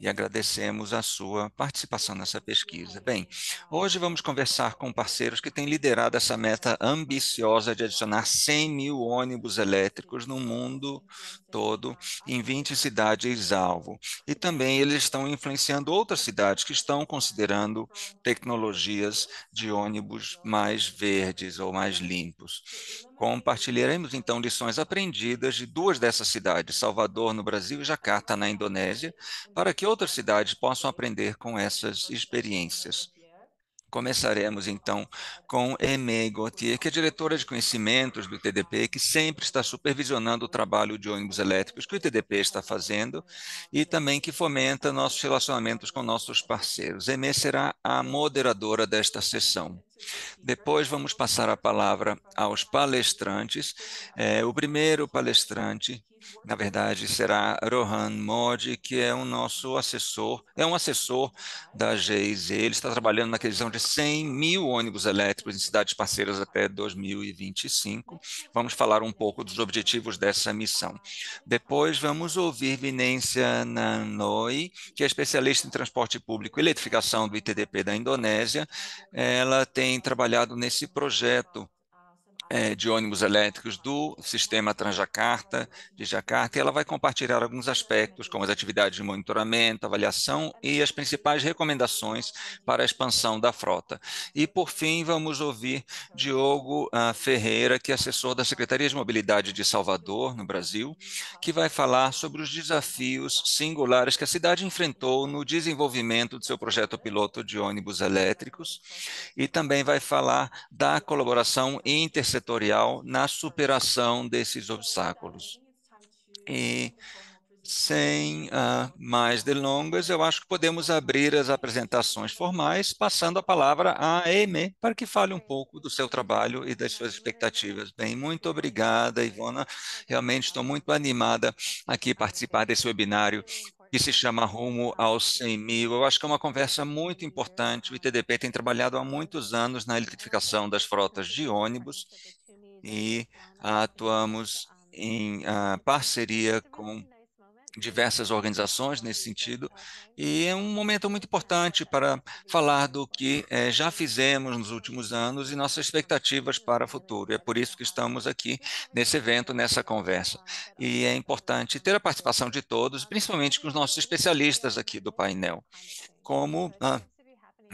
e agradecemos a sua participação nessa pesquisa. Bem, hoje vamos conversar com parceiros que têm liderado essa meta ambiciosa de adicionar 100 mil ônibus elétricos no mundo todo, em 20 cidades-alvo. E também eles estão influenciando outras cidades que estão considerando tecnologias de ônibus mais verdes ou mais limpos. Compartilharemos então lições aprendidas de duas dessas cidades, Salvador, no Brasil, e Jakarta na Indonésia, para que outras cidades possam aprender com essas experiências. Começaremos então com Eme Gauthier, que é diretora de conhecimentos do TDP, que sempre está supervisionando o trabalho de ônibus elétricos que o TDP está fazendo e também que fomenta nossos relacionamentos com nossos parceiros. Eme será a moderadora desta sessão. Depois vamos passar a palavra aos palestrantes. É, o primeiro palestrante, na verdade, será Rohan Modi, que é o um nosso assessor, é um assessor da GIZ. Ele está trabalhando na aquisição de 100 mil ônibus elétricos em cidades parceiras até 2025. Vamos falar um pouco dos objetivos dessa missão. Depois vamos ouvir Vinência Nanoi, que é especialista em transporte público e eletrificação do ITDP da Indonésia. Ela tem tem trabalhado nesse projeto é, de ônibus elétricos do sistema Transjacarta, de Jacarta, e ela vai compartilhar alguns aspectos, como as atividades de monitoramento, avaliação e as principais recomendações para a expansão da frota. E, por fim, vamos ouvir Diogo uh, Ferreira, que é assessor da Secretaria de Mobilidade de Salvador, no Brasil, que vai falar sobre os desafios singulares que a cidade enfrentou no desenvolvimento do seu projeto piloto de ônibus elétricos e também vai falar da colaboração inter setorial na superação desses obstáculos. E sem uh, mais delongas, eu acho que podemos abrir as apresentações formais, passando a palavra à Eme, para que fale um pouco do seu trabalho e das suas expectativas. Bem, muito obrigada, Ivona. Realmente estou muito animada aqui participar desse webinário que se chama Rumo aos 100 mil. Eu acho que é uma conversa muito importante. O ITDP tem trabalhado há muitos anos na eletrificação das frotas de ônibus e ah, atuamos em uh, parceria com diversas organizações nesse tá sentido, e é um momento muito importante para falar do que é, já fizemos nos últimos anos e nossas expectativas para o é futuro. É por isso que estamos aqui nesse evento, nessa conversa. E é importante ter a participação de todos, principalmente com os nossos especialistas aqui do painel, é como. Ah,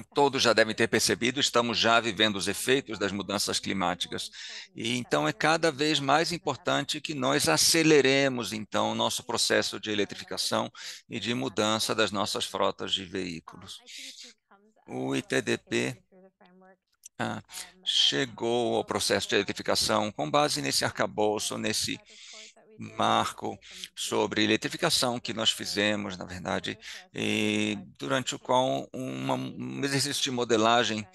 todos já devem ter percebido, estamos já vivendo os efeitos das mudanças climáticas. E então é cada vez mais importante que nós aceleremos então o nosso processo de eletrificação e de mudança das nossas frotas de veículos. O ITDP ah, chegou ao processo de eletrificação com base nesse arcabouço, nesse marco sobre eletrificação que nós fizemos, na verdade, durante o qual uma, um exercício de modelagem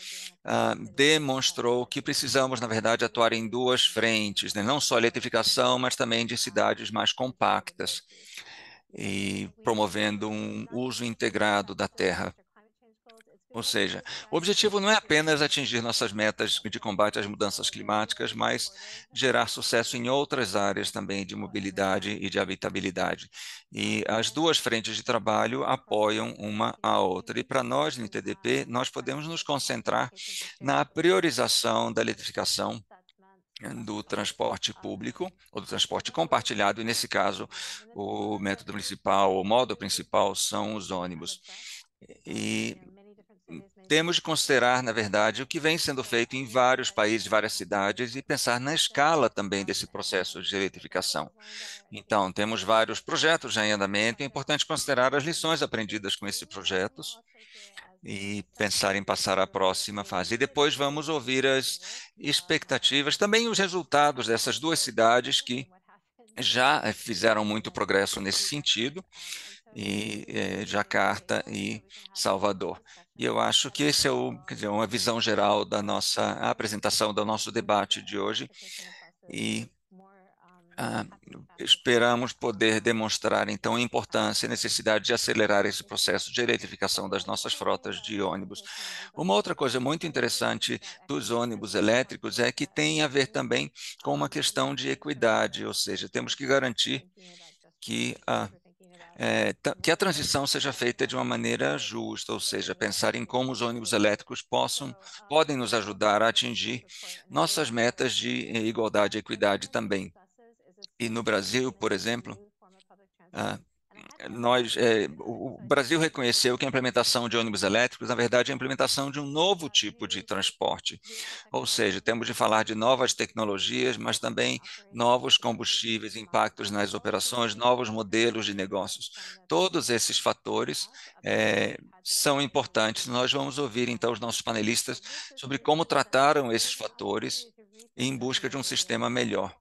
ah, demonstrou que precisamos, na verdade, atuar em duas frentes, né? não só eletrificação, mas também de cidades mais compactas e promovendo um uso integrado da terra. Ou seja, o objetivo não é apenas atingir nossas metas de combate às mudanças climáticas, mas gerar sucesso em outras áreas também de mobilidade e de habitabilidade. E as duas frentes de trabalho apoiam uma a outra. E para nós, no TDP, nós podemos nos concentrar na priorização da eletrificação do transporte público ou do transporte compartilhado, e nesse caso, o método principal, o modo principal são os ônibus. E temos de considerar, na verdade, o que vem sendo feito em vários países, várias cidades, e pensar na escala também desse processo de eletrificação. Então, temos vários projetos já em andamento, é importante considerar as lições aprendidas com esses projetos e pensar em passar à próxima fase. E depois vamos ouvir as expectativas, também os resultados dessas duas cidades que já eh, fizeram muito progresso nesse sentido, e eh, Jacarta e Salvador. E eu acho que esse é o, quer dizer, uma visão geral da nossa apresentação, do nosso debate de hoje. E ah, esperamos poder demonstrar, então, a importância e necessidade de acelerar esse processo de eletrificação das nossas frotas de ônibus. Então, uma outra coisa muito interessante é, é dos ônibus elétricos é que tem a ver também com uma questão de equidade, ou seja, temos que garantir é que a. Ah, é, que a transição seja feita de uma maneira justa, ou seja, pensar em como os ônibus elétricos possam, podem nos ajudar a atingir nossas metas de igualdade e equidade também. E no Brasil, por exemplo, ah, nós, é, o Brasil reconheceu que a implementação de ônibus elétricos, na verdade, é a implementação de um novo tipo de transporte. Ou seja, temos de falar de novas tecnologias, mas também novos combustíveis, impactos nas operações, novos modelos de negócios. Todos esses fatores é, são importantes. Nós vamos ouvir, então, os nossos panelistas sobre como trataram esses fatores em busca de um sistema melhor.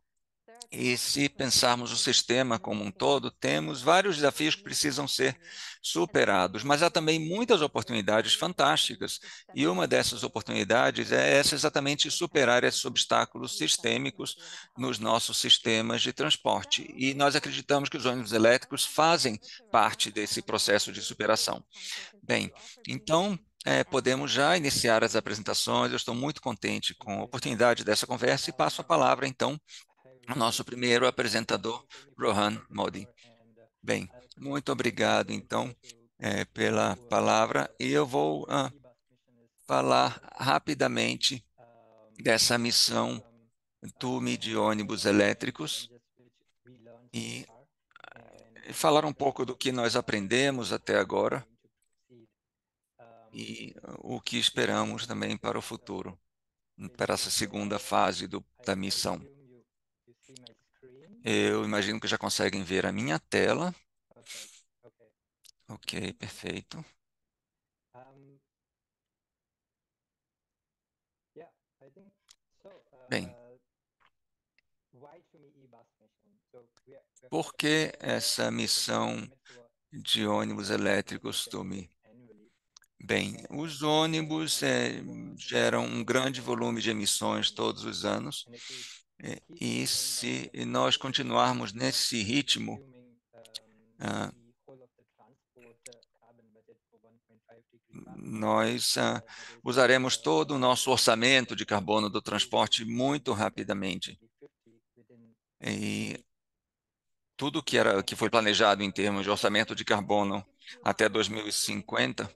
E se pensarmos o sistema como um todo, temos vários desafios que precisam ser superados, mas há também muitas oportunidades fantásticas. E uma dessas oportunidades é essa exatamente superar esses obstáculos sistêmicos nos nossos sistemas de transporte. E nós acreditamos que os ônibus elétricos fazem parte desse processo de superação. Bem, então é, podemos já iniciar as apresentações. Eu estou muito contente com a oportunidade dessa conversa e passo a palavra, então, o nosso primeiro apresentador, Rohan Modi. Bem, muito obrigado, então, é, pela palavra. E eu vou ah, falar rapidamente dessa missão TUMI de ônibus elétricos e falar um pouco do que nós aprendemos até agora e o que esperamos também para o futuro, para essa segunda fase do, da missão. Eu imagino que já conseguem ver a minha tela. Ok, okay. perfeito. Uh, Bem, por que essa missão de ônibus elétricos, Tumi? Bem, os ônibus é, geram um grande volume de emissões todos os anos é, e se nós continuarmos nesse ritmo, ah, ah, nós ah, eh, usaremos todo o nosso orçamento de carbono do transporte muito rapidamente. E tudo que, era, que foi planejado em termos de orçamento de carbono até 2050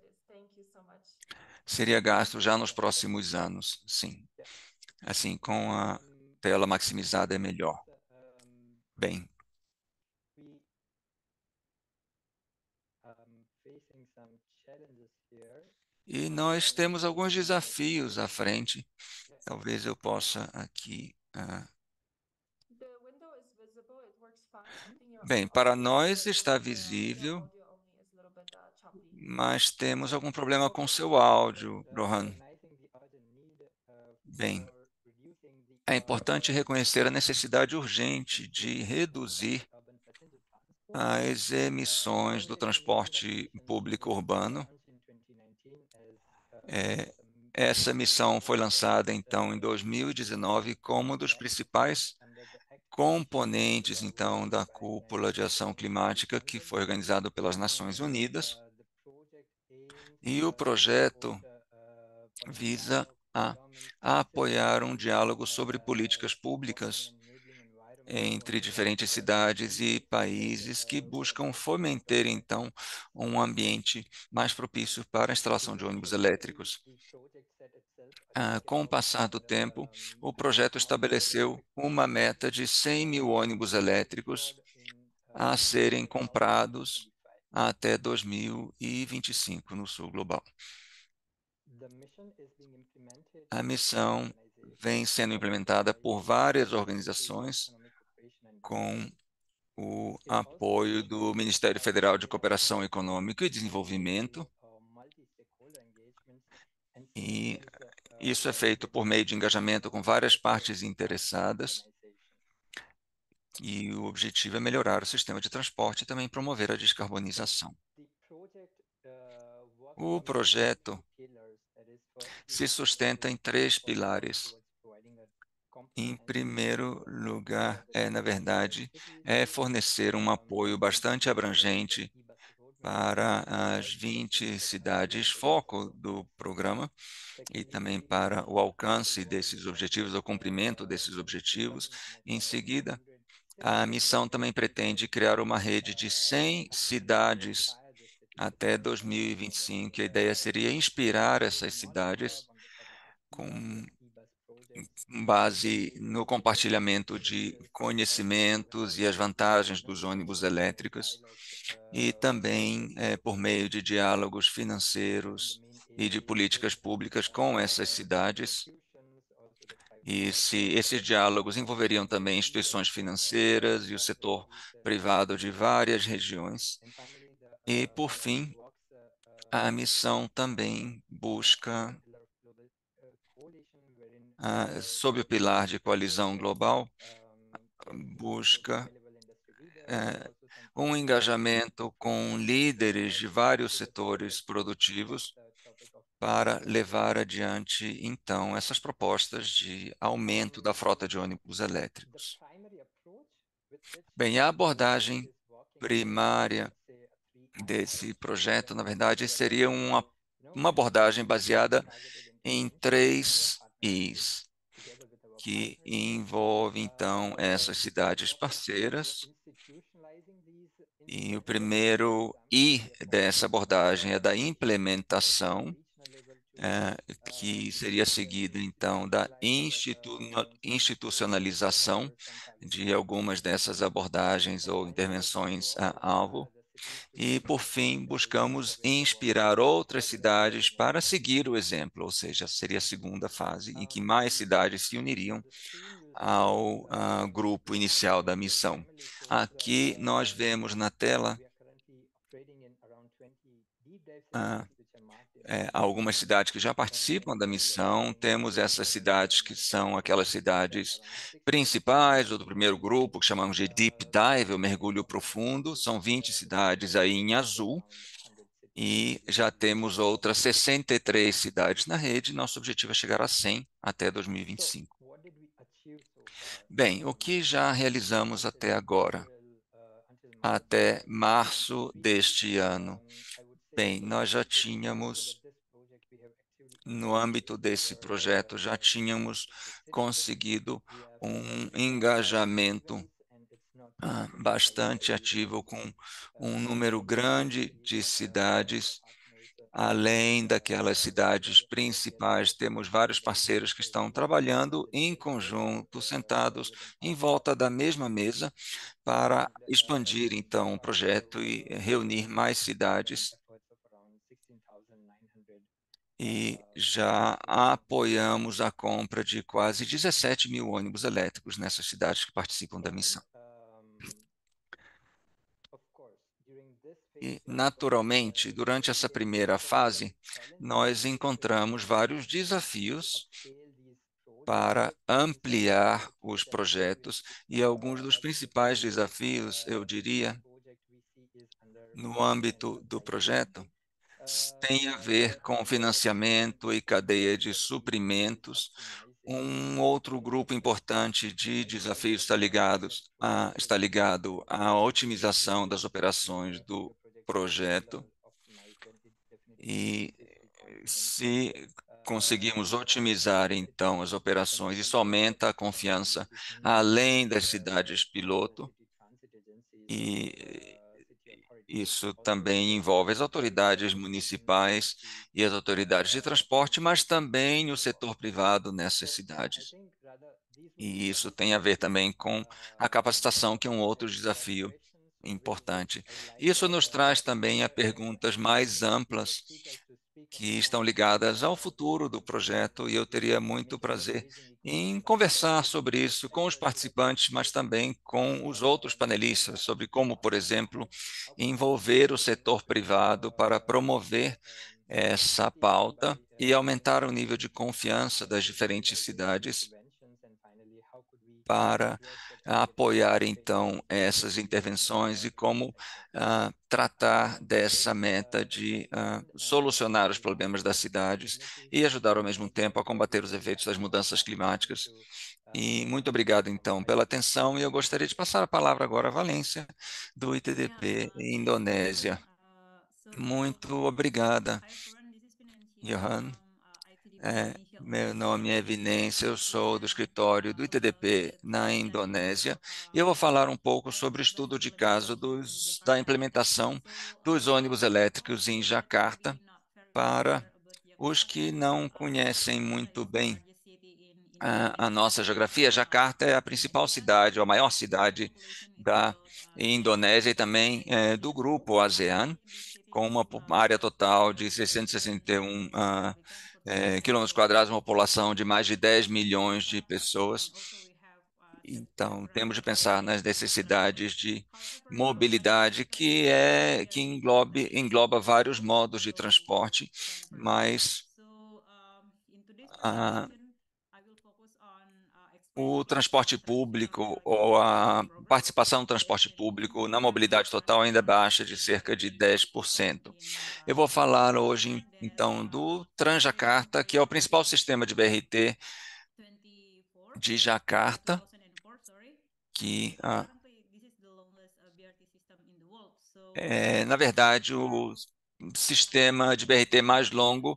seria gasto já nos próximos anos, sim. Assim, com a ela maximizada é melhor. Bem, E nós temos alguns desafios à frente. Talvez eu possa aqui. Ah, bem, para nós está visível, mas temos algum problema com seu áudio, Rohan. Bem, é importante reconhecer a necessidade urgente de reduzir as emissões do transporte público urbano. É, essa missão foi lançada, então, em 2019 como um dos principais componentes, então, da Cúpula de Ação Climática, que foi organizado pelas Nações Unidas. E o projeto visa a, apoiar um diálogo sobre políticas públicas entre diferentes cidades e países que buscam fomentar, então, um ambiente mais propício para a instalação de ônibus elétricos. Ah, com o passar do tempo, o projeto estabeleceu uma meta de 100 mil ônibus elétricos a serem comprados até 2025 no sul global. A missão vem sendo implementada por várias organizações com o apoio do Ministério Federal de Cooperação Econômica e Desenvolvimento. E isso é feito por meio de engajamento com várias partes interessadas. E o objetivo é melhorar o sistema de transporte e também promover a descarbonização. O projeto se sustenta em três pilares. Em primeiro lugar, é, na verdade, é fornecer um apoio bastante abrangente para as 20 cidades foco do programa e também para o alcance desses objetivos, o cumprimento desses objetivos. Em seguida, a missão também pretende criar uma rede de 100 cidades até 2025. A ideia seria inspirar essas cidades com base no compartilhamento de conhecimentos e as vantagens dos ônibus elétricos e também é, por meio de diálogos financeiros e de políticas públicas com essas cidades. E se esses diálogos envolveriam também instituições financeiras e o setor privado de várias regiões e, por fim, a missão também busca, ah, sob o pilar de coalizão global, busca eh, um engajamento com líderes de vários setores produtivos para levar adiante, então, essas propostas de aumento da frota de ônibus elétricos. Bem, a abordagem primária desse projeto, na verdade, seria uma, uma abordagem baseada em três Is, que envolve, então, essas cidades parceiras. E o primeiro I dessa abordagem é da implementação, é, que seria seguida, então, da institu institucionalização de algumas dessas abordagens ou intervenções alvo. E, por fim, buscamos inspirar outras cidades para seguir o exemplo, ou seja, seria a segunda fase em que mais cidades se uniriam ao uh, grupo inicial da missão. Aqui nós vemos na tela uh, é, algumas cidades que já participam da missão, temos essas cidades que são aquelas cidades principais, ou do primeiro grupo, que chamamos de Deep Dive, o mergulho profundo, são 20 cidades aí em azul, e já temos outras 63 cidades na rede, nosso objetivo é chegar a 100 até 2025. Bem, o que já realizamos até agora? Até março deste ano. Bem, nós já tínhamos, no âmbito desse projeto, já tínhamos conseguido um engajamento ah, bastante ativo com um número grande de cidades. Além daquelas cidades principais, temos vários parceiros que estão trabalhando em conjunto, sentados em volta da mesma mesa, para expandir então o projeto e reunir mais cidades e já apoiamos a compra de quase 17 mil ônibus elétricos nessas cidades que participam da missão. E, naturalmente, durante essa primeira fase, nós encontramos vários desafios para ampliar os projetos e alguns dos principais desafios, eu diria, no âmbito do projeto, tem a ver com financiamento e cadeia de suprimentos. Um outro grupo importante de desafios está, ligados a, está ligado à otimização das operações do projeto. E se conseguirmos otimizar, então, as operações, isso aumenta a confiança além das cidades piloto. E isso também envolve as autoridades municipais e as autoridades de transporte, mas também o setor privado nessas cidades. E isso tem a ver também com a capacitação, que é um outro desafio importante. Isso nos traz também a perguntas mais amplas que estão ligadas ao futuro do projeto e eu teria muito prazer em conversar sobre isso com os participantes, mas também com os outros panelistas, sobre como, por exemplo, envolver o setor privado para promover essa pauta e aumentar o nível de confiança das diferentes cidades para ah, apoiar então essas intervenções e como ah, tratar dessa meta de ah, solucionar os problemas das cidades e ajudar ao mesmo tempo a combater os efeitos das mudanças climáticas. E muito obrigado então pela atenção e eu gostaria de passar a palavra agora a Valência do ITDP Indonésia. Muito obrigada, Johan. É, meu nome é Vinência, eu sou do uhum. escritório do ITDP na Indonésia e eu vou falar um pouco sobre o estudo de caso dos, da implementação dos ônibus elétricos em Jakarta. para os que não conhecem muito bem a, a nossa geografia. Jakarta é a principal cidade, ou a maior cidade da Indonésia e também é, do grupo ASEAN, com uma área total de 661 uh, ah, é, quilômetros quadrados, uma população de mais de 10 milhões de pessoas. Então, temos de pensar nas necessidades de mobilidade, que é que englobe, engloba vários modos de transporte, mas ah, o transporte público ou a participação no transporte público na mobilidade total ainda é baixa de cerca de 10%. Eu vou falar hoje então do Transjacarta, que é o principal sistema de BRT de Jacarta, que ah, é, na verdade, o sistema de BRT mais longo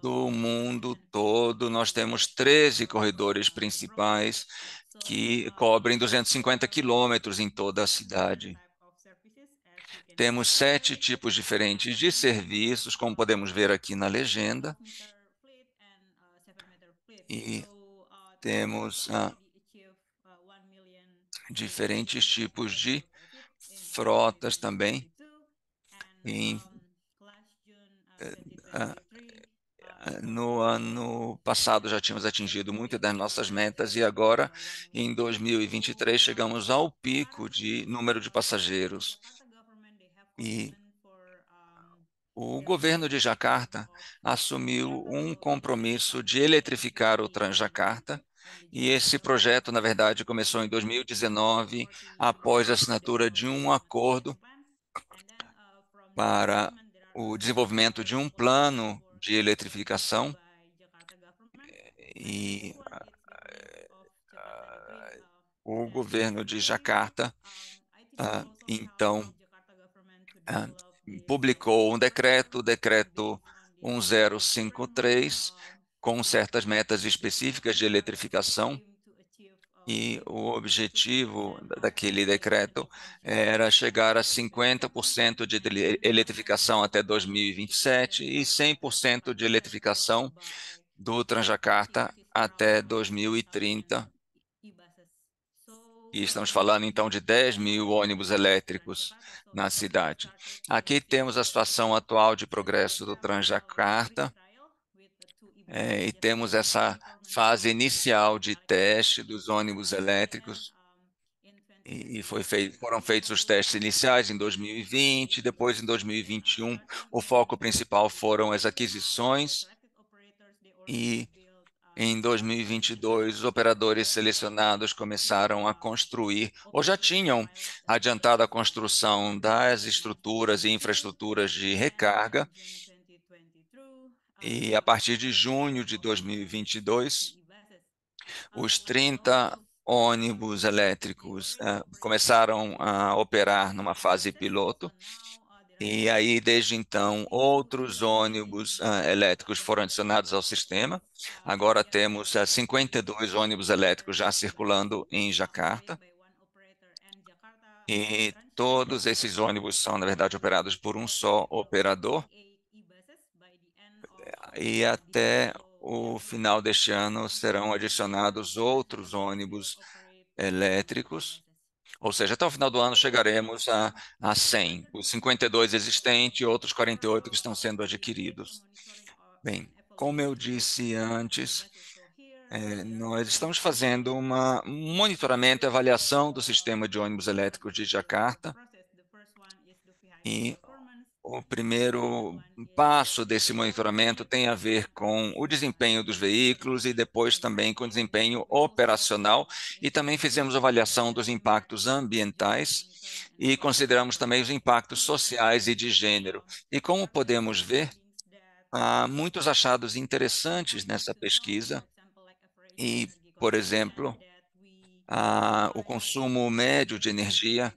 do mundo todo, nós temos 13 corredores principais que cobrem 250 quilômetros em toda a cidade. Temos sete tipos diferentes de serviços, como podemos ver aqui na legenda. E temos ah, diferentes tipos de frotas também. Em, eh, ah, no ano passado já tínhamos atingido muito das nossas metas e agora, em 2023, chegamos ao pico de número de passageiros. E o governo de Jacarta assumiu um compromisso de eletrificar o Transjacarta. E esse projeto, na verdade, começou em 2019, após a assinatura de um acordo para o desenvolvimento de um plano de eletrificação e ah, o governo de Jacarta, ah, então, ah, publicou um decreto, o decreto 1053, com certas metas específicas de eletrificação e o objetivo daquele decreto eh, era chegar a 50% de eletrificação até 2027 e 100% de eletrificação do Transjacarta até 2030. E estamos falando então de 10 mil ônibus elétricos na cidade. Aqui temos a situação atual de progresso do Transjacarta. É, e temos essa fase inicial de teste dos ônibus elétricos. E feito, foram feitos os testes iniciais em 2020, depois em 2021 o foco principal foram as aquisições e em 2022 os operadores selecionados começaram a construir ou já tinham adiantado a construção das estruturas e infraestruturas de recarga e a partir de junho de 2022, os 30 ônibus elétricos uh, começaram a operar numa fase piloto. E aí, desde então, outros ônibus uh, elétricos foram adicionados ao sistema. Agora temos uh, eh, 52 ônibus elétricos já circulando em Jacarta. E todos esses ônibus são, na verdade, operados por um só operador e até o final deste ano serão adicionados outros ônibus elétricos, ou seja, até o final do ano chegaremos a, a 100, os 52 existentes e outros 48 que estão sendo adquiridos. Bem, como eu disse antes, é, nós estamos fazendo um monitoramento e avaliação do sistema de ônibus elétricos de Jacarta e o primeiro passo desse monitoramento tem a ver com o desempenho dos veículos e depois também com o desempenho operacional e também fizemos avaliação dos impactos ambientais e consideramos também os impactos sociais e de gênero. E como podemos ver, há muitos achados interessantes nessa pesquisa e, por exemplo, o consumo médio de energia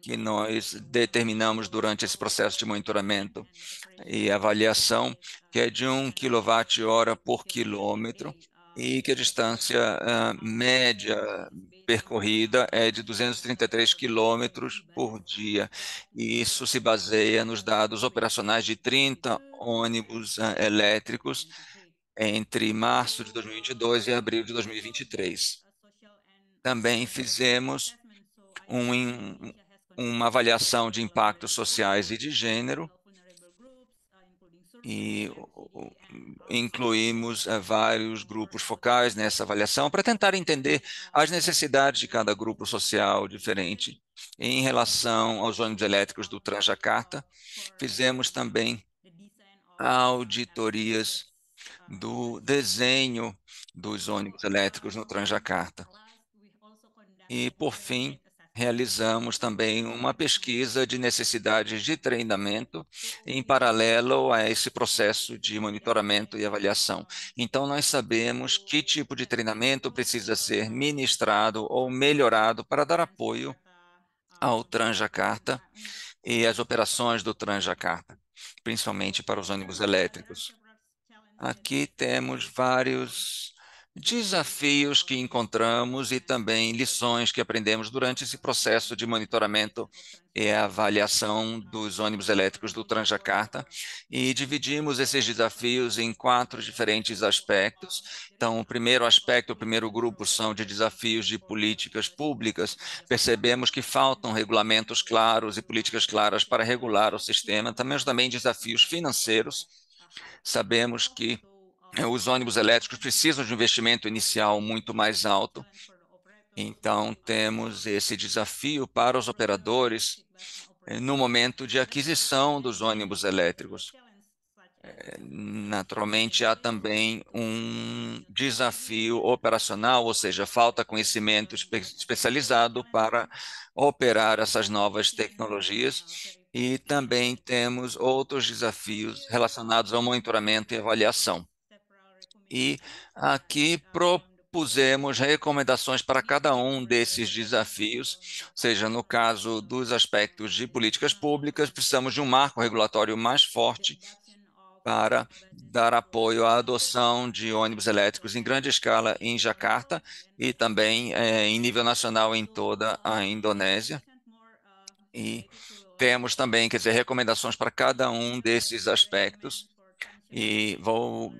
que nós determinamos durante esse processo de monitoramento e avaliação, que é de 1 kWh por quilômetro e que a distância ah, média percorrida é de 233 quilômetros por dia. E isso se baseia nos dados operacionais de 30 ônibus ah, elétricos entre março de 2022 e abril de 2023. Também fizemos um, uma avaliação de impactos sociais e de gênero e incluímos eh, vários grupos focais nessa avaliação para tentar entender as necessidades de cada grupo social diferente. Em relação aos ônibus elétricos do Trajacarta, fizemos também auditorias do desenho dos ônibus elétricos no Transjacarta. E, por fim, realizamos também uma pesquisa de necessidades de treinamento uhum. em paralelo a esse processo de monitoramento e avaliação. Então, nós sabemos que tipo de treinamento precisa ser ministrado ou melhorado para dar apoio ao Transjacarta e às operações do Transjacarta, principalmente para os ônibus elétricos. Aqui temos vários desafios que encontramos e também lições que aprendemos durante esse processo de monitoramento e avaliação dos ônibus elétricos do Transjacarta e dividimos esses desafios em quatro diferentes aspectos. Então, o primeiro aspecto, o primeiro grupo são de desafios de políticas públicas. Percebemos que faltam regulamentos claros e políticas claras para regular o sistema, também também desafios financeiros. Sabemos que é, os ônibus elétricos precisam de um investimento inicial muito mais alto. Então, temos esse desafio para os operadores eh, no momento de aquisição dos ônibus elétricos. Eh, naturalmente, há também um desafio operacional, ou seja, falta conhecimento especializado para operar essas novas tecnologias e também temos outros desafios relacionados ao monitoramento e avaliação. E aqui propusemos recomendações para cada um desses desafios, ou seja, no caso dos aspectos de políticas públicas, precisamos de um marco regulatório mais forte para dar apoio à adoção de ônibus elétricos em grande escala em Jakarta e também é, em nível nacional em toda a Indonésia. E temos também, quer dizer, recomendações para cada um desses aspectos. E vou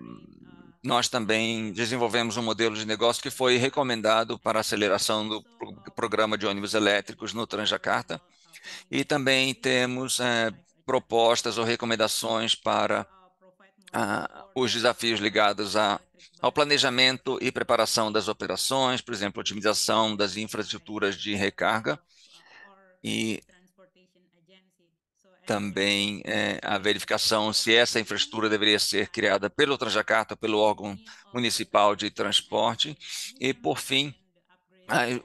nós também desenvolvemos um modelo de negócio que foi recomendado para aceleração do programa de ônibus elétricos no Transjacarta. E também temos é, propostas ou recomendações para os desafios ligados a, ao planejamento e preparação das operações, por exemplo, otimização das infraestruturas de recarga e também é, a verificação se essa infraestrutura deveria ser criada pelo Transjacarta, pelo órgão municipal de transporte, e, por fim,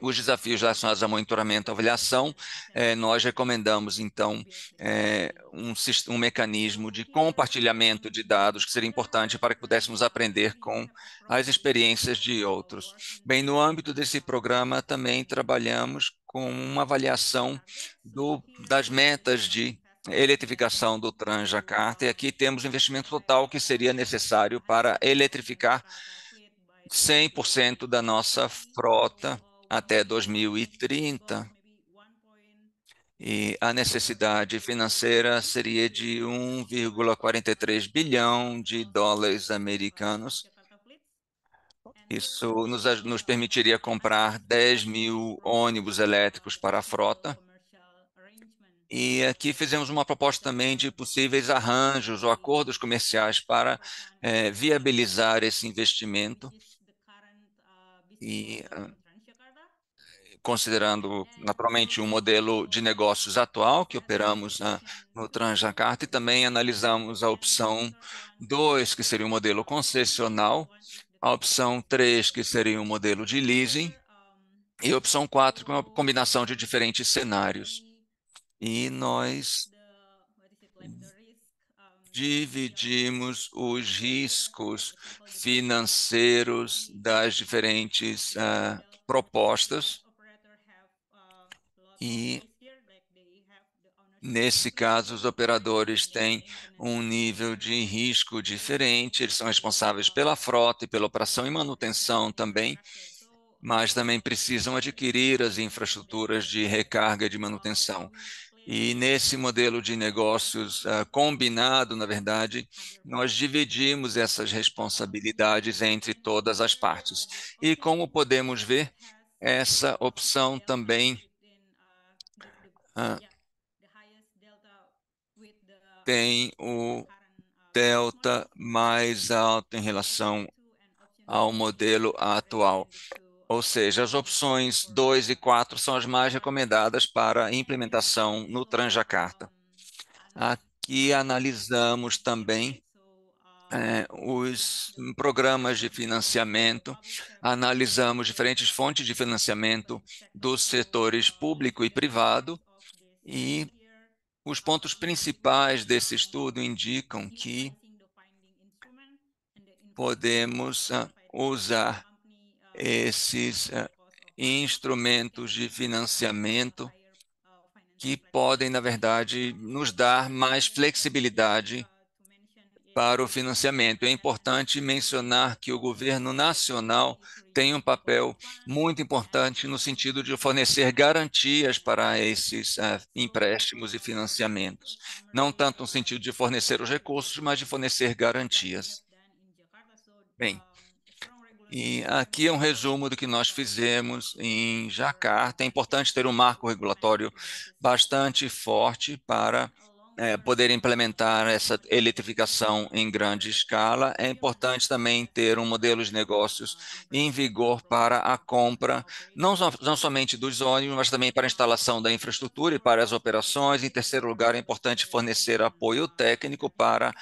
os desafios relacionados a monitoramento e avaliação, eh, nós recomendamos, então, eh, um, um, mecanismo de compartilhamento de dados que seria importante para que pudéssemos aprender com as experiências de outros. Bem, no âmbito desse programa, também trabalhamos com uma avaliação do, das metas de eletrificação do Transjacarta, e aqui temos o investimento total que seria necessário para eletrificar 100% da nossa frota até 2030. E a necessidade financeira seria de 1,43 bilhão de dólares americanos. Isso nos, nos permitiria comprar 10 mil ônibus elétricos para a frota e aqui fizemos uma proposta também de possíveis arranjos ou acordos comerciais para é, viabilizar esse investimento. E eh, considerando naturalmente o modelo de negócios atual que operamos na, no Transjakarta e também analisamos a opção 2, que seria o um modelo concessional, a opção 3, que seria o um modelo de leasing, e a opção 4, com a combinação de diferentes cenários e nós dividimos os riscos financeiros das diferentes uh, propostas. E, nesse caso, os operadores têm um nível de risco diferente, eles são responsáveis pela frota e pela operação e manutenção também, mas também precisam adquirir as infraestruturas de recarga e de manutenção. E nesse modelo de negócios uh, combinado, na verdade, uhum. nós dividimos essas responsabilidades entre todas as partes. E como podemos ver, essa opção também uh, tem o delta mais alto em relação ao modelo atual. Ou seja, as opções 2 e 4 são as mais recomendadas para implementação no Transjacarta. Aqui analisamos também é, os programas de financiamento, analisamos diferentes fontes de financiamento dos setores público e privado e os pontos principais desse estudo indicam que podemos ah, usar esses eh, instrumentos de financiamento que podem, na verdade, nos dar mais flexibilidade para o financiamento. É importante mencionar que o governo nacional tem um papel muito importante no sentido de fornecer garantias para esses uh, empréstimos e financiamentos. Não tanto no sentido de fornecer os recursos, mas de fornecer garantias. Bem, e aqui é um resumo do que nós fizemos em Jacarta. É importante ter um marco regulatório bastante forte para é, poder implementar essa eletrificação em grande escala. É importante também ter um modelo de negócios em vigor para a compra, não, so, não somente dos ônibus, mas também para a instalação da infraestrutura e para as operações. Em terceiro lugar, é importante fornecer apoio técnico para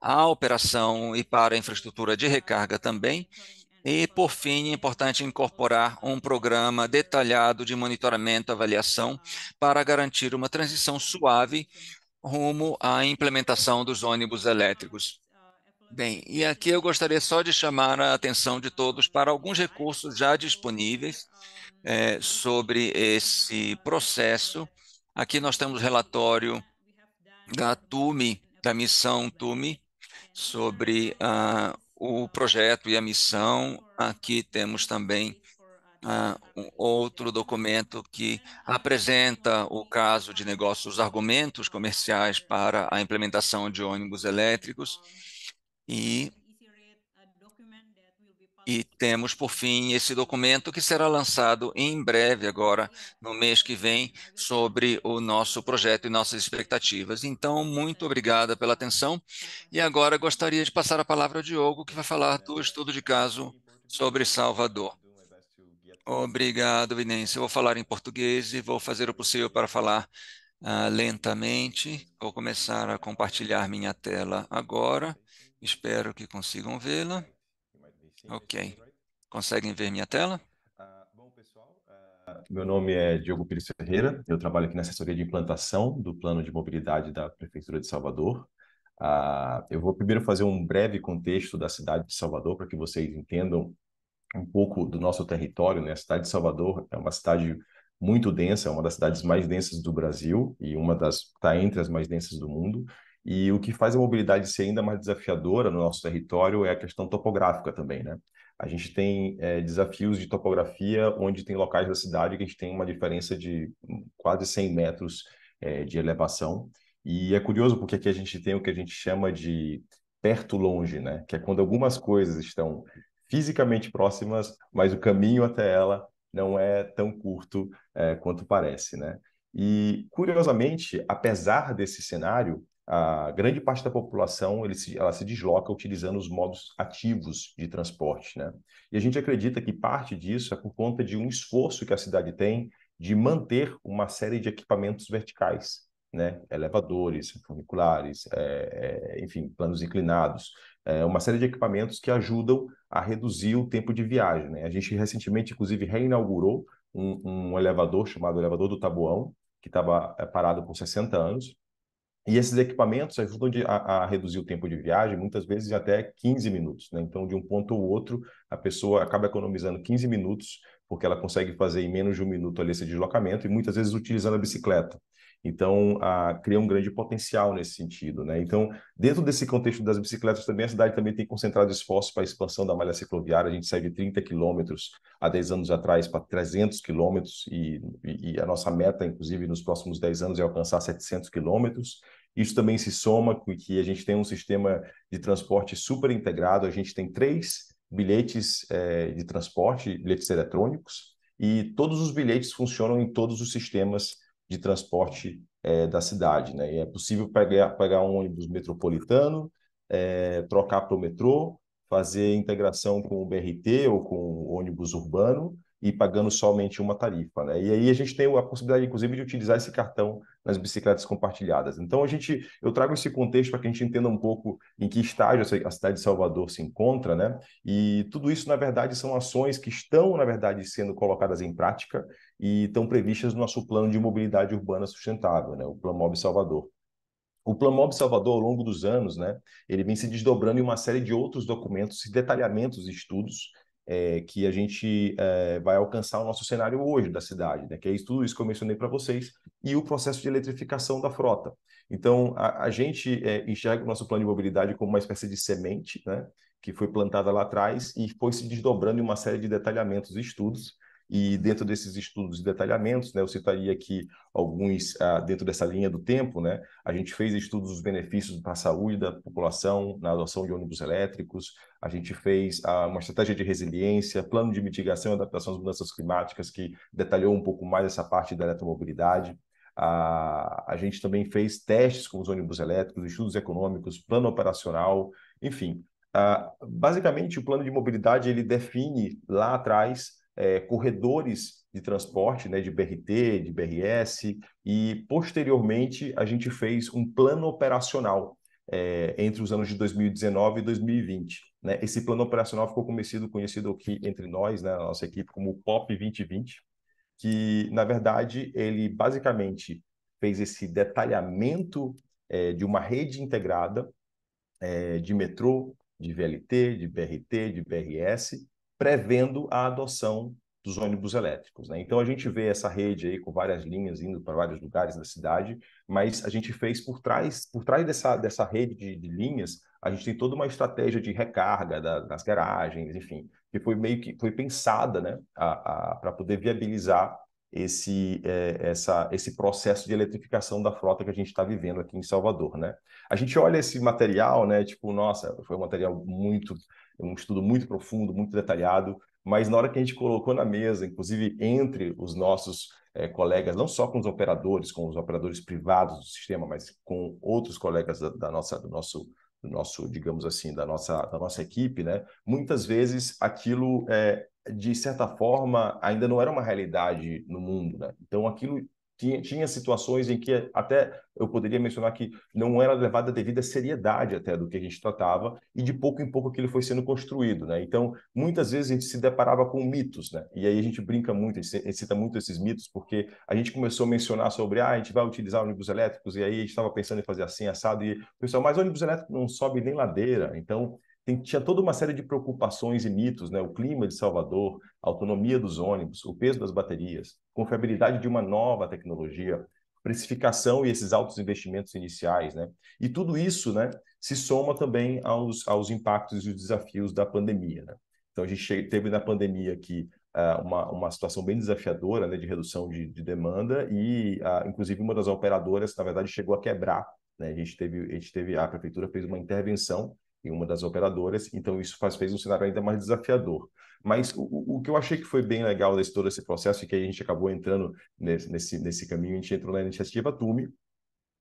a operação e para a infraestrutura de recarga também. E, por fim, é importante incorporar um programa detalhado de monitoramento e avaliação para garantir uma transição suave rumo à implementação dos ônibus elétricos. Bem, e aqui eu gostaria só de chamar a atenção de todos para alguns recursos já disponíveis é, sobre esse processo. Aqui nós temos relatório da TUMI, da missão TUMI, sobre uh, o projeto e a missão. Aqui temos também uh, um outro documento que apresenta o caso de negócios, argumentos comerciais para a implementação de ônibus elétricos e e temos, por fim, esse documento que será lançado em breve, agora, no mês que vem, sobre o nosso projeto e nossas expectativas. Então, muito obrigada pela atenção. E agora gostaria de passar a palavra ao Diogo, que vai falar do estudo de caso sobre Salvador. Obrigado, Vinência. Eu vou falar em português e vou fazer o possível para falar uh, lentamente. Vou começar a compartilhar minha tela agora. Espero que consigam vê-la. Ok. Conseguem ver minha tela? Ah, bom, pessoal, ah, meu nome é Diogo Pires Ferreira, eu trabalho aqui na assessoria de implantação do plano de mobilidade da Prefeitura de Salvador. Ah, eu vou primeiro fazer um breve contexto da cidade de Salvador para que vocês entendam um pouco do nosso território. Né? A cidade de Salvador é uma cidade muito densa, é uma das cidades mais densas do Brasil e uma das está entre as mais densas do mundo. E o que faz a mobilidade ser ainda mais desafiadora no nosso território é a questão topográfica também, né? A gente tem é, desafios de topografia onde tem locais da cidade que a gente tem uma diferença de quase 100 metros é, de elevação. E é curioso porque aqui a gente tem o que a gente chama de perto-longe, né? Que é quando algumas coisas estão fisicamente próximas, mas o caminho até ela não é tão curto é, quanto parece, né? E, curiosamente, apesar desse cenário, a grande parte da população ele se, ela se desloca utilizando os modos ativos de transporte. Né? E a gente acredita que parte disso é por conta de um esforço que a cidade tem de manter uma série de equipamentos verticais, né? elevadores, funiculares, é, é, enfim, planos inclinados, é, uma série de equipamentos que ajudam a reduzir o tempo de viagem. Né? A gente recentemente, inclusive, reinaugurou um, um elevador chamado elevador do Tabuão, que estava é, parado por 60 anos, e esses equipamentos ajudam de, a, a, reduzir o tempo de viagem, muitas vezes até 15 minutos. Né? Então, de um ponto ao outro, a pessoa acaba economizando 15 minutos, porque ela consegue fazer em menos de um minuto ali esse deslocamento, e muitas vezes utilizando a bicicleta. Então, a, cria um grande potencial nesse sentido. Né? Então, dentro desse contexto das bicicletas também, a cidade também tem concentrado esforços para a expansão da malha cicloviária. A gente sai de 30 quilômetros há 10 anos atrás para 300 quilômetros e, e, a nossa meta, inclusive, nos próximos 10 anos é alcançar 700 quilômetros. Isso também se soma com que a gente tem um sistema de transporte super integrado. A gente tem três bilhetes é, de transporte, bilhetes eletrônicos, e todos os bilhetes funcionam em todos os sistemas de transporte é, da cidade. Né? E é possível pegar, pegar um ônibus metropolitano, é, trocar para o metrô, fazer integração com o BRT ou com o ônibus urbano e pagando somente uma tarifa. Né? E aí a gente tem a possibilidade, inclusive, de utilizar esse cartão nas bicicletas compartilhadas. Então a gente, eu trago esse contexto para que a gente entenda um pouco em que estágio a cidade de Salvador se encontra, né? E tudo isso, na verdade, são ações que estão, na verdade, sendo colocadas em prática e estão previstas no nosso plano de mobilidade urbana sustentável, né? O Plano Mob Salvador. O Plano Mob Salvador, ao longo dos anos, né, ele vem se desdobrando em uma série de outros documentos e detalhamentos e estudos é, que a gente é, vai alcançar o nosso cenário hoje da cidade, né? que é isso, tudo isso que eu mencionei para vocês, e o processo de eletrificação da frota. Então, a, a gente é, enxerga o nosso plano de mobilidade como uma espécie de semente, né? que foi plantada lá atrás e foi se desdobrando em uma série de detalhamentos e estudos, e dentro desses estudos e detalhamentos, né, eu citaria aqui alguns ah, dentro dessa linha do tempo, né, a gente fez estudos dos benefícios para a saúde da população na adoção de ônibus elétricos, a gente fez ah, uma estratégia de resiliência, plano de mitigação e adaptação às mudanças climáticas, que detalhou um pouco mais essa parte da eletromobilidade. Ah, a gente também fez testes com os ônibus elétricos, estudos econômicos, plano operacional, enfim. Ah, basicamente, o plano de mobilidade ele define lá atrás é, corredores de transporte, né, de BRT, de BRS, e posteriormente a gente fez um plano operacional é, entre os anos de 2019 e 2020. Né? Esse plano operacional ficou conhecido, conhecido aqui entre nós, né, na nossa equipe, como o POP 2020, que, na verdade, ele basicamente fez esse detalhamento é, de uma rede integrada é, de metrô, de VLT, de BRT, de BRS, prevendo a adoção dos ônibus elétricos. Né? Então a gente vê essa rede aí com várias linhas indo para vários lugares da cidade, mas a gente fez por trás, por trás dessa, dessa rede de, de linhas, a gente tem toda uma estratégia de recarga da, das garagens, enfim, que foi meio que foi pensada né, para poder viabilizar esse, é, essa, esse processo de eletrificação da frota que a gente está vivendo aqui em Salvador. Né? A gente olha esse material, né, tipo, nossa, foi um material muito um estudo muito profundo, muito detalhado, mas na hora que a gente colocou na mesa, inclusive entre os nossos é, colegas, não só com os operadores, com os operadores privados do sistema, mas com outros colegas da, da nossa, do nosso do nosso, digamos assim, da nossa, da nossa equipe, né? Muitas vezes aquilo, é, de certa forma, ainda não era uma realidade no mundo, né? Então aquilo tinha, tinha situações em que até eu poderia mencionar que não era levada devida seriedade até do que a gente tratava, e de pouco em pouco aquilo foi sendo construído. Né? Então, muitas vezes a gente se deparava com mitos, né? e aí a gente brinca muito, a gente cita muito esses mitos, porque a gente começou a mencionar sobre ah, a gente vai utilizar ônibus elétricos, e aí a gente estava pensando em fazer assim, assado, e o pessoal, mas ônibus elétrico não sobe nem ladeira, então tem, tinha toda uma série de preocupações e mitos, né? O clima de Salvador, a autonomia dos ônibus, o peso das baterias, confiabilidade de uma nova tecnologia, precificação e esses altos investimentos iniciais, né? E tudo isso, né, se soma também aos, aos impactos e os desafios da pandemia, né? Então a gente teve na pandemia aqui ah, uma, uma situação bem desafiadora, né, de redução de, de demanda e, uh, inclusive, uma das operadoras, na verdade, chegou a quebrar, né? A gente teve, a gente teve a prefeitura fez uma intervenção em uma das operadoras, então isso faz, fez um cenário ainda mais desafiador. Mas o, o que eu achei que foi bem legal desse todo esse processo e que a gente acabou entrando nesse, nesse, nesse caminho, a gente entrou na iniciativa Tume,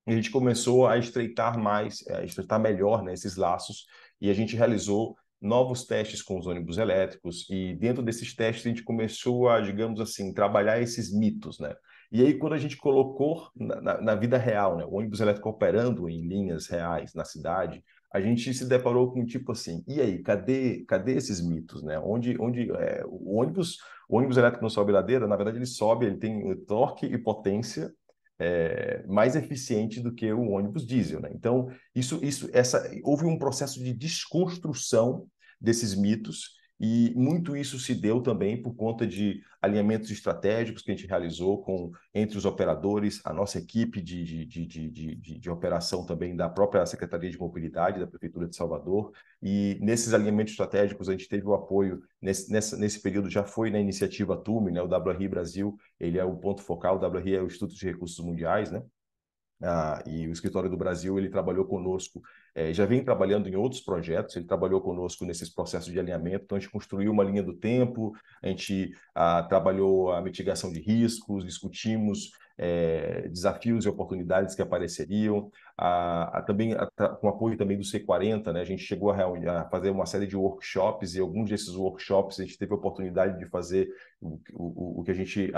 a gente começou a estreitar mais, a eh, estreitar melhor né, esses laços, e a gente realizou novos testes com os ônibus elétricos, e dentro desses testes a gente começou a, digamos assim, trabalhar esses mitos, né? E aí, quando a gente colocou na, na, na vida real, né, o ônibus elétrico operando em linhas reais na cidade, a gente se deparou com tipo assim, e aí, cadê, cadê esses mitos, né? Onde, onde é, o ônibus, o ônibus elétrico não sobe ladeira, na verdade ele sobe, ele tem eh, torque e potência é, mais eficiente do que o ônibus diesel, né? Então, isso, isso, essa, houve um processo de desconstrução desses mitos e muito isso se deu também por conta de alinhamentos estratégicos que a gente realizou com entre os operadores, a nossa equipe de, de, de, de, de operação também da própria Secretaria de Mobilidade da Prefeitura de Salvador. E nesses alinhamentos estratégicos, a gente teve o apoio, nesse, nesse período já foi na iniciativa TUME, né, o WRI Brasil, ele é o ponto focal, o WRI é o Instituto de Recursos Mundiais, né? ah, e o escritório do Brasil ele trabalhou conosco, eh, já vem trabalhando em outros projetos, ele trabalhou conosco nesses processos de alinhamento, então a gente construiu uma linha do tempo, a gente ah, trabalhou a mitigação de riscos, discutimos eh, desafios e oportunidades que apareceriam, também com apoio também do C40, né, a gente chegou a, a, fazer uma série de workshops e alguns desses workshops a gente teve a oportunidade de fazer o, o, o que a gente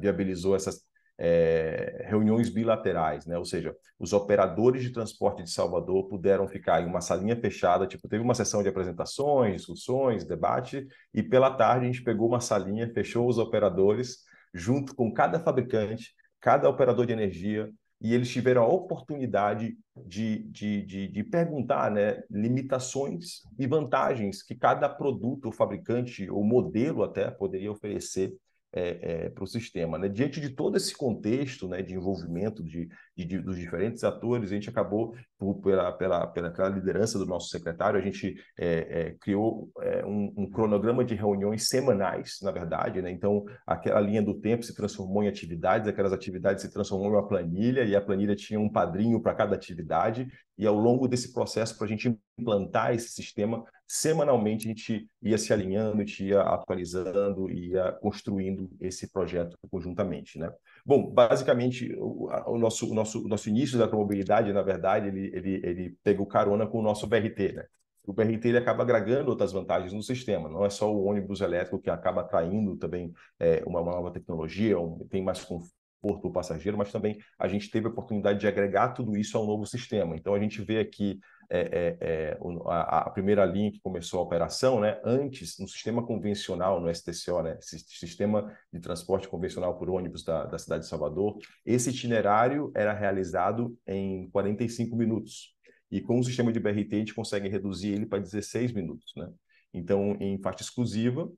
viabilizou essas é, reuniões bilaterais, né? ou seja, os operadores de transporte de Salvador puderam ficar em uma salinha fechada, tipo, teve uma sessão de apresentações, discussões, debate, e pela tarde a gente pegou uma salinha, fechou os operadores, junto com cada fabricante, cada operador de energia, e eles tiveram a oportunidade de, de, de, de perguntar né, limitações e vantagens que cada produto, ou fabricante ou modelo até poderia oferecer é, é, para o sistema. Né? Diante de todo esse contexto né, de envolvimento de, de, de, dos diferentes atores, a gente acabou, por, pela, pela, pela, liderança do nosso secretário, a gente é, é criou é, um, um, cronograma de reuniões semanais, na verdade. Né? Então, aquela linha do tempo se transformou em atividades, aquelas atividades se transformou em uma planilha, e a planilha tinha um padrinho para cada atividade, e ao longo desse processo, para a gente implantar esse sistema, semanalmente a gente ia se alinhando, a gente ia atualizando, ia construindo esse projeto conjuntamente, né? Bom, basicamente, o, nosso, o nosso, o nosso início da mobilidade, na verdade, ele, ele, ele pegou carona com o nosso BRT, né? O BRT ele acaba agregando outras vantagens no sistema, não é só o ônibus elétrico que acaba atraindo também é, uma, nova tecnologia, um, tem mais conforto, o passageiro, mas também a gente teve a oportunidade de agregar tudo isso ao novo sistema. Então, a gente vê aqui é, é, é a, a, primeira linha que começou a operação, né, antes, no sistema convencional, no STCO, né, sistema de transporte convencional por ônibus da, da cidade de Salvador, esse itinerário era realizado em 45 minutos. E com o sistema de BRT, a gente consegue reduzir ele para 16 minutos. Né? Então, em faixa exclusiva,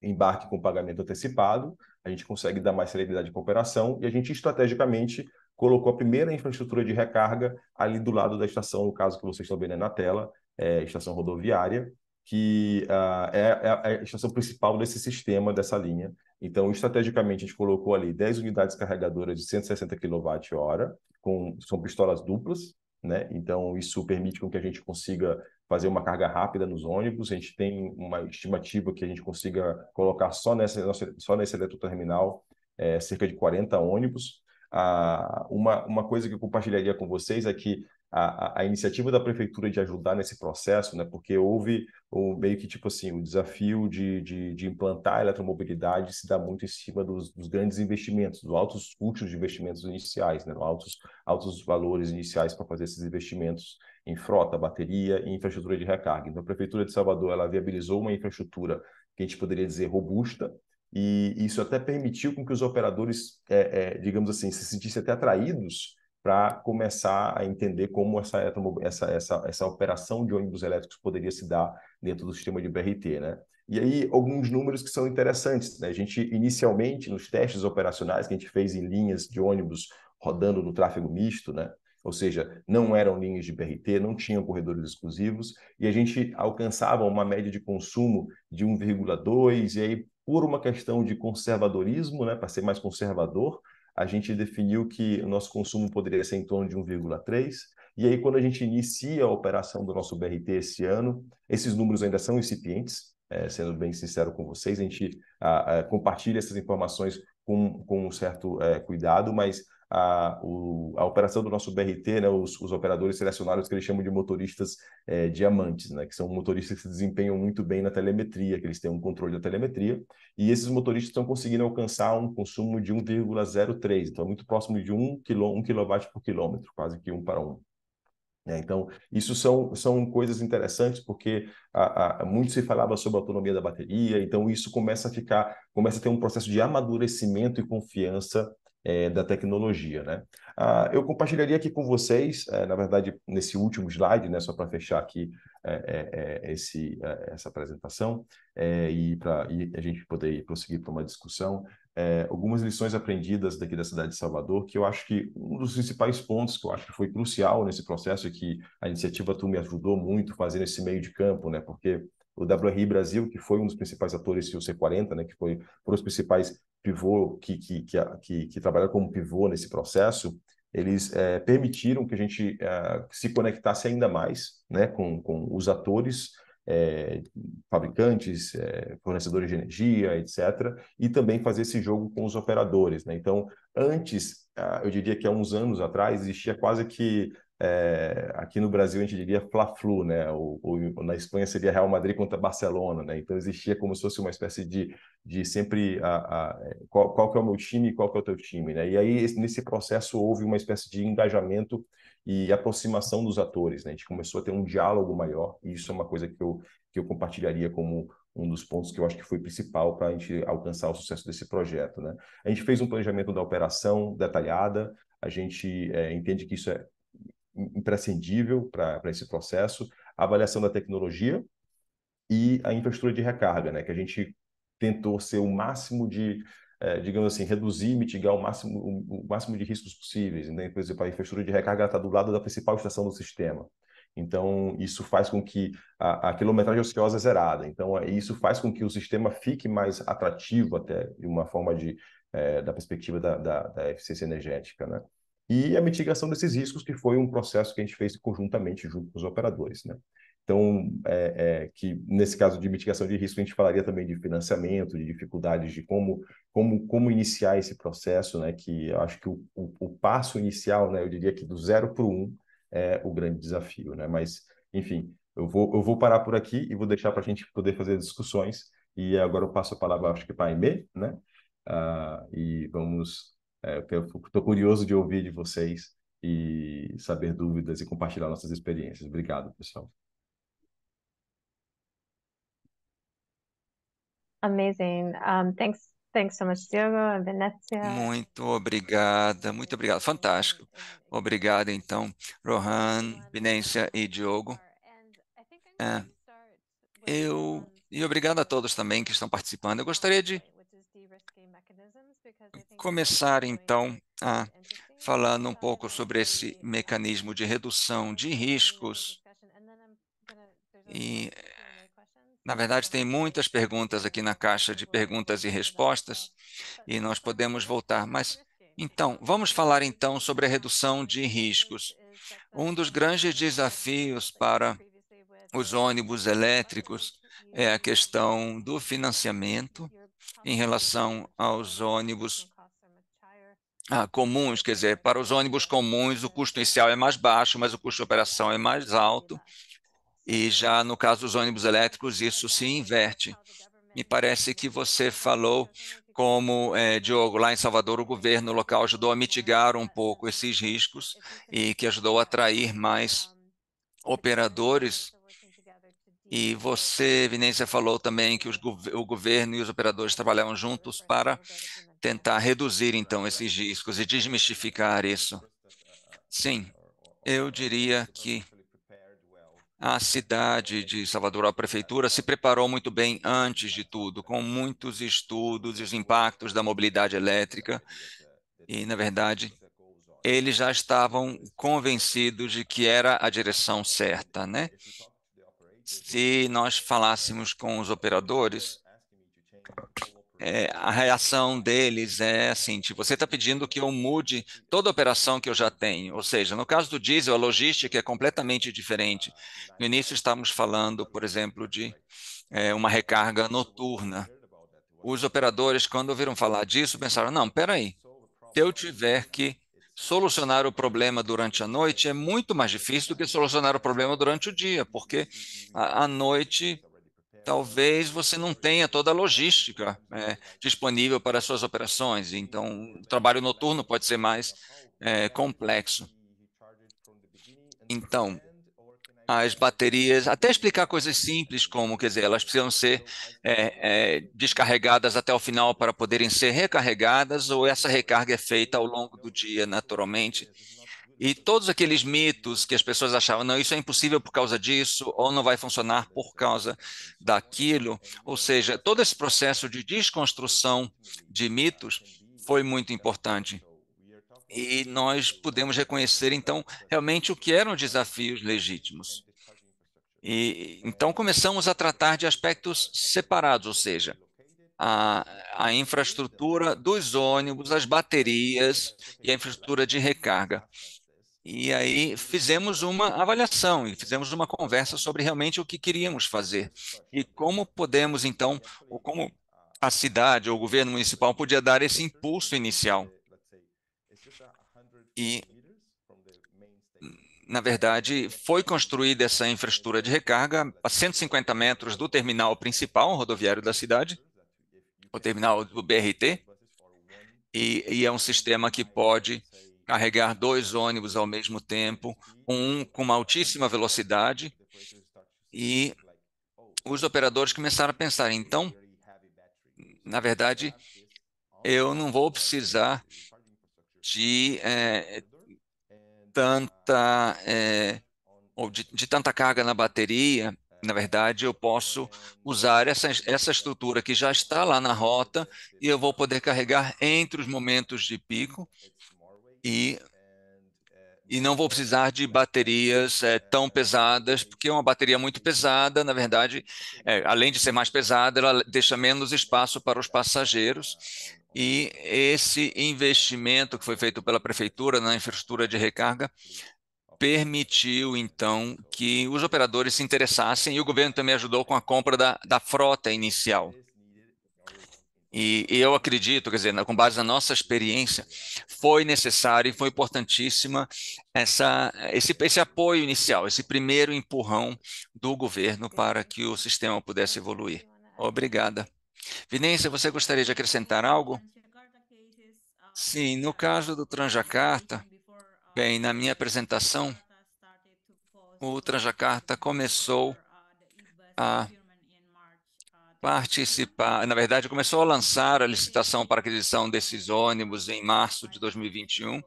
embarque com pagamento antecipado, a gente consegue dar mais celeridade para a operação e a gente estrategicamente colocou a primeira infraestrutura de recarga ali do lado da estação, no caso que vocês estão vendo na tela, é, estação rodoviária, que uh, é, é, a estação principal desse sistema, dessa linha. Então, estrategicamente, a gente colocou ali 10 unidades carregadoras de 160 kWh, com, são pistolas duplas, né? Então, isso permite com que a gente consiga fazer uma carga rápida nos ônibus. A gente tem uma estimativa que a gente consiga colocar só nessa, só nesse eletroterminal é, cerca de 40 ônibus. Ah, uma, uma coisa que eu compartilharia com vocês é que a, a, iniciativa da prefeitura de ajudar nesse processo, né? Porque houve o, meio que tipo assim, o desafio de, de, de implantar a eletromobilidade se dá muito em cima dos, dos grandes investimentos, dos altos custos de investimentos iniciais, né? Altos, altos valores iniciais para fazer esses investimentos em frota, bateria e infraestrutura de recarga. Então, a prefeitura de Salvador ela viabilizou uma infraestrutura que a gente poderia dizer robusta, e isso até permitiu com que os operadores, é, é, digamos assim, se sentissem até atraídos para começar a entender como essa, essa, essa, essa operação de ônibus elétricos poderia se dar dentro do sistema de BRT, né? E aí, alguns números que são interessantes. Né? A gente, inicialmente, nos testes operacionais que a gente fez em linhas de ônibus rodando no tráfego misto, né? ou seja, não eram linhas de BRT, não tinham corredores exclusivos, e a gente alcançava uma média de consumo de 1,2, e aí por uma questão de conservadorismo, né, para ser mais conservador, a gente definiu que o nosso consumo poderia ser em torno de 1,3. E aí, quando a gente inicia a operação do nosso BRT esse ano, esses números ainda são incipientes, é, sendo bem sincero com vocês, a gente a, a, compartilha essas informações com, com um certo é, cuidado, mas a, o, a operação do nosso BRT, né, os, os operadores selecionados que eles chamam de motoristas é, diamantes, né, que são motoristas que se desempenham muito bem na telemetria, que eles têm um controle da telemetria, e esses motoristas estão conseguindo alcançar um consumo de 1,03, então é muito próximo de 1 kW por quilômetro, quase que um para um. É, então, isso são, são coisas interessantes, porque a, a, muito se falava sobre a autonomia da bateria, então isso começa a ficar, começa a ter um processo de amadurecimento e confiança é, da tecnologia. Né? Ah, eu compartilharia aqui com vocês, é, na verdade, nesse último slide, né, só para fechar aqui é, esse, essa apresentação e para a gente poder prosseguir para uma discussão, algumas lições aprendidas daqui da cidade de Salvador, que eu acho que um dos principais pontos que eu acho que foi crucial nesse processo é que a iniciativa Tu me ajudou muito fazendo esse meio de campo, né, porque o WRI Brasil, que foi um dos principais atores do C40, né, que foi, um dos principais pivô que, que, que, que, que trabalharam como pivô nesse processo, eles é, permitiram que a gente é, se conectasse ainda mais né, com, com os atores, é, fabricantes, fornecedores de energia, etc., e também fazer esse jogo com os operadores. Né? Então, antes, ah, eu diria que há uns anos atrás, existia quase que é, aqui no Brasil a gente diria Fla-Flu, né? Ou, ou, na Espanha seria Real Madrid contra Barcelona, né? Então existia como se fosse uma espécie de, de sempre a, a, qual, qual que é o meu time e qual que é o teu time, né? E aí nesse processo houve uma espécie de engajamento e aproximação dos atores, né? A gente começou a ter um diálogo maior e isso é uma coisa que eu, que eu compartilharia como um dos pontos que eu acho que foi principal para a gente alcançar o sucesso desse projeto, né? A gente fez um planejamento da operação detalhada, a gente é, entende que isso é imprescindível para esse processo, a avaliação da tecnologia e a infraestrutura de recarga, né? que a gente tentou ser o máximo de, é, digamos assim, reduzir, mitigar o máximo, o, o máximo de riscos possíveis. Né? Por exemplo, a infraestrutura de recarga está do lado da principal estação do sistema. Então, isso faz com que a, a quilometragem ociosa é zerada. Então, é, isso faz com que o sistema fique mais atrativo, até de uma forma de, é, da perspectiva da, da, da eficiência energética. Né? e a mitigação desses riscos, que foi um processo que a gente fez conjuntamente junto com os operadores. Né? Então, é, é, que nesse caso de mitigação de risco, a gente falaria também de financiamento, de dificuldades, de como, como, como iniciar esse processo, né? que acho que o, o, o, passo inicial, né? eu diria que do zero para o um, é o grande desafio. Né? Mas, enfim, eu vou, eu vou parar por aqui e vou deixar para a gente poder fazer discussões. E agora eu passo a palavra, acho que para a Aimee, né? Uh, e vamos é, eu estou curioso de ouvir de vocês e saber dúvidas e compartilhar nossas experiências. Obrigado, pessoal. Amazing. Um, thanks, thanks so much, Diogo and Venezia. Muito obrigada, muito obrigado. Fantástico. Obrigado, então, Rohan, Venezia e Diogo. É, eu e obrigado a todos também que estão participando. Eu gostaria de né, começar então né, a falando um pouco sobre esse mecanismo de redução de riscos. E, eh, assim, né, na verdade, tem muitas perguntas aqui na caixa de perguntas e respostas, e nós podemos voltar. Mas, então, vamos falar então sobre a redução de riscos. Um dos grandes então, desafios para os ônibus elétricos é a questão do financiamento em relação aos ônibus ah, comuns, quer dizer, para os ônibus comuns o custo inicial é mais baixo, mas o custo de operação é mais alto. E já no caso dos ônibus elétricos, isso se inverte. Então, Me parece que você falou como, é, Diogo, lá em Salvador, o governo local ajudou a mitigar um é, pouco é. esses riscos e que ajudou a atrair mais operadores e você, Vinícius, falou também que os, o governo e os operadores trabalhavam juntos para tentar reduzir, então, esses riscos e desmistificar isso. Sim, eu diria que a cidade de Salvador, a prefeitura, se preparou muito bem antes de tudo, com muitos estudos e os impactos da mobilidade elétrica. E, na verdade, eles já estavam convencidos de que era a direção certa, né? se nós falássemos com os operadores, é, a reação deles é assim, tipo, você está pedindo que eu mude toda a operação que eu já tenho. Ou seja, no caso do diesel, a logística é completamente diferente. No início estávamos falando, por exemplo, de é, uma recarga noturna. Os operadores, quando ouviram falar disso, pensaram, não, peraí, se eu tiver que solucionar o problema durante a noite é muito mais difícil do que solucionar o problema durante o dia, porque à noite talvez você não tenha toda a logística é, disponível para suas operações. Então, o trabalho noturno pode ser mais é, complexo. Então, as baterias, até explicar coisas simples como, quer dizer, elas precisam ser é, é, descarregadas até o final para poderem ser recarregadas, ou essa recarga é feita ao longo do dia naturalmente. E todos aqueles mitos que as pessoas achavam, não, isso é impossível por causa disso, ou não vai funcionar por causa daquilo. Ou seja, todo esse processo de desconstrução de mitos foi muito importante e nós podemos reconhecer, então, realmente o que eram desafios legítimos. E então começamos a tratar de aspectos separados, ou seja, a, a infraestrutura dos ônibus, as baterias e a infraestrutura de recarga. E aí fizemos uma avaliação e fizemos uma conversa sobre realmente o que queríamos fazer e como podemos então, ou como a cidade ou o governo municipal podia dar esse impulso inicial e na verdade, foi construída essa infraestrutura de recarga a 150 metros do terminal principal rodoviário da cidade, o terminal do BRT, e, e, é um sistema que pode carregar dois ônibus ao mesmo tempo, um com uma altíssima velocidade, e os operadores começaram a pensar, então, na verdade, eu não vou precisar de é, tanta é, ou de, de, tanta carga na bateria, na verdade, eu posso usar essa, essa estrutura que já está lá na rota e eu vou poder carregar entre os momentos de pico e, e não vou precisar de baterias é, tão pesadas, porque é uma bateria muito pesada, na verdade, é, além de ser mais pesada, ela deixa menos espaço para os passageiros e esse investimento que foi feito pela prefeitura na infraestrutura de recarga permitiu, então, que os operadores se interessassem e o governo também ajudou com a compra da, da frota inicial. E, e eu acredito, quer dizer, com base na nossa experiência, foi necessário e foi importantíssima essa, esse, esse apoio inicial, esse primeiro empurrão do governo para que o sistema pudesse evoluir. Obrigada. Vinícius, você gostaria de acrescentar algo? Sim, no caso do Transjakarta, bem, na minha apresentação, o Transjakarta começou a participar, na verdade, começou a lançar a licitação para aquisição desses ônibus em março de 2021,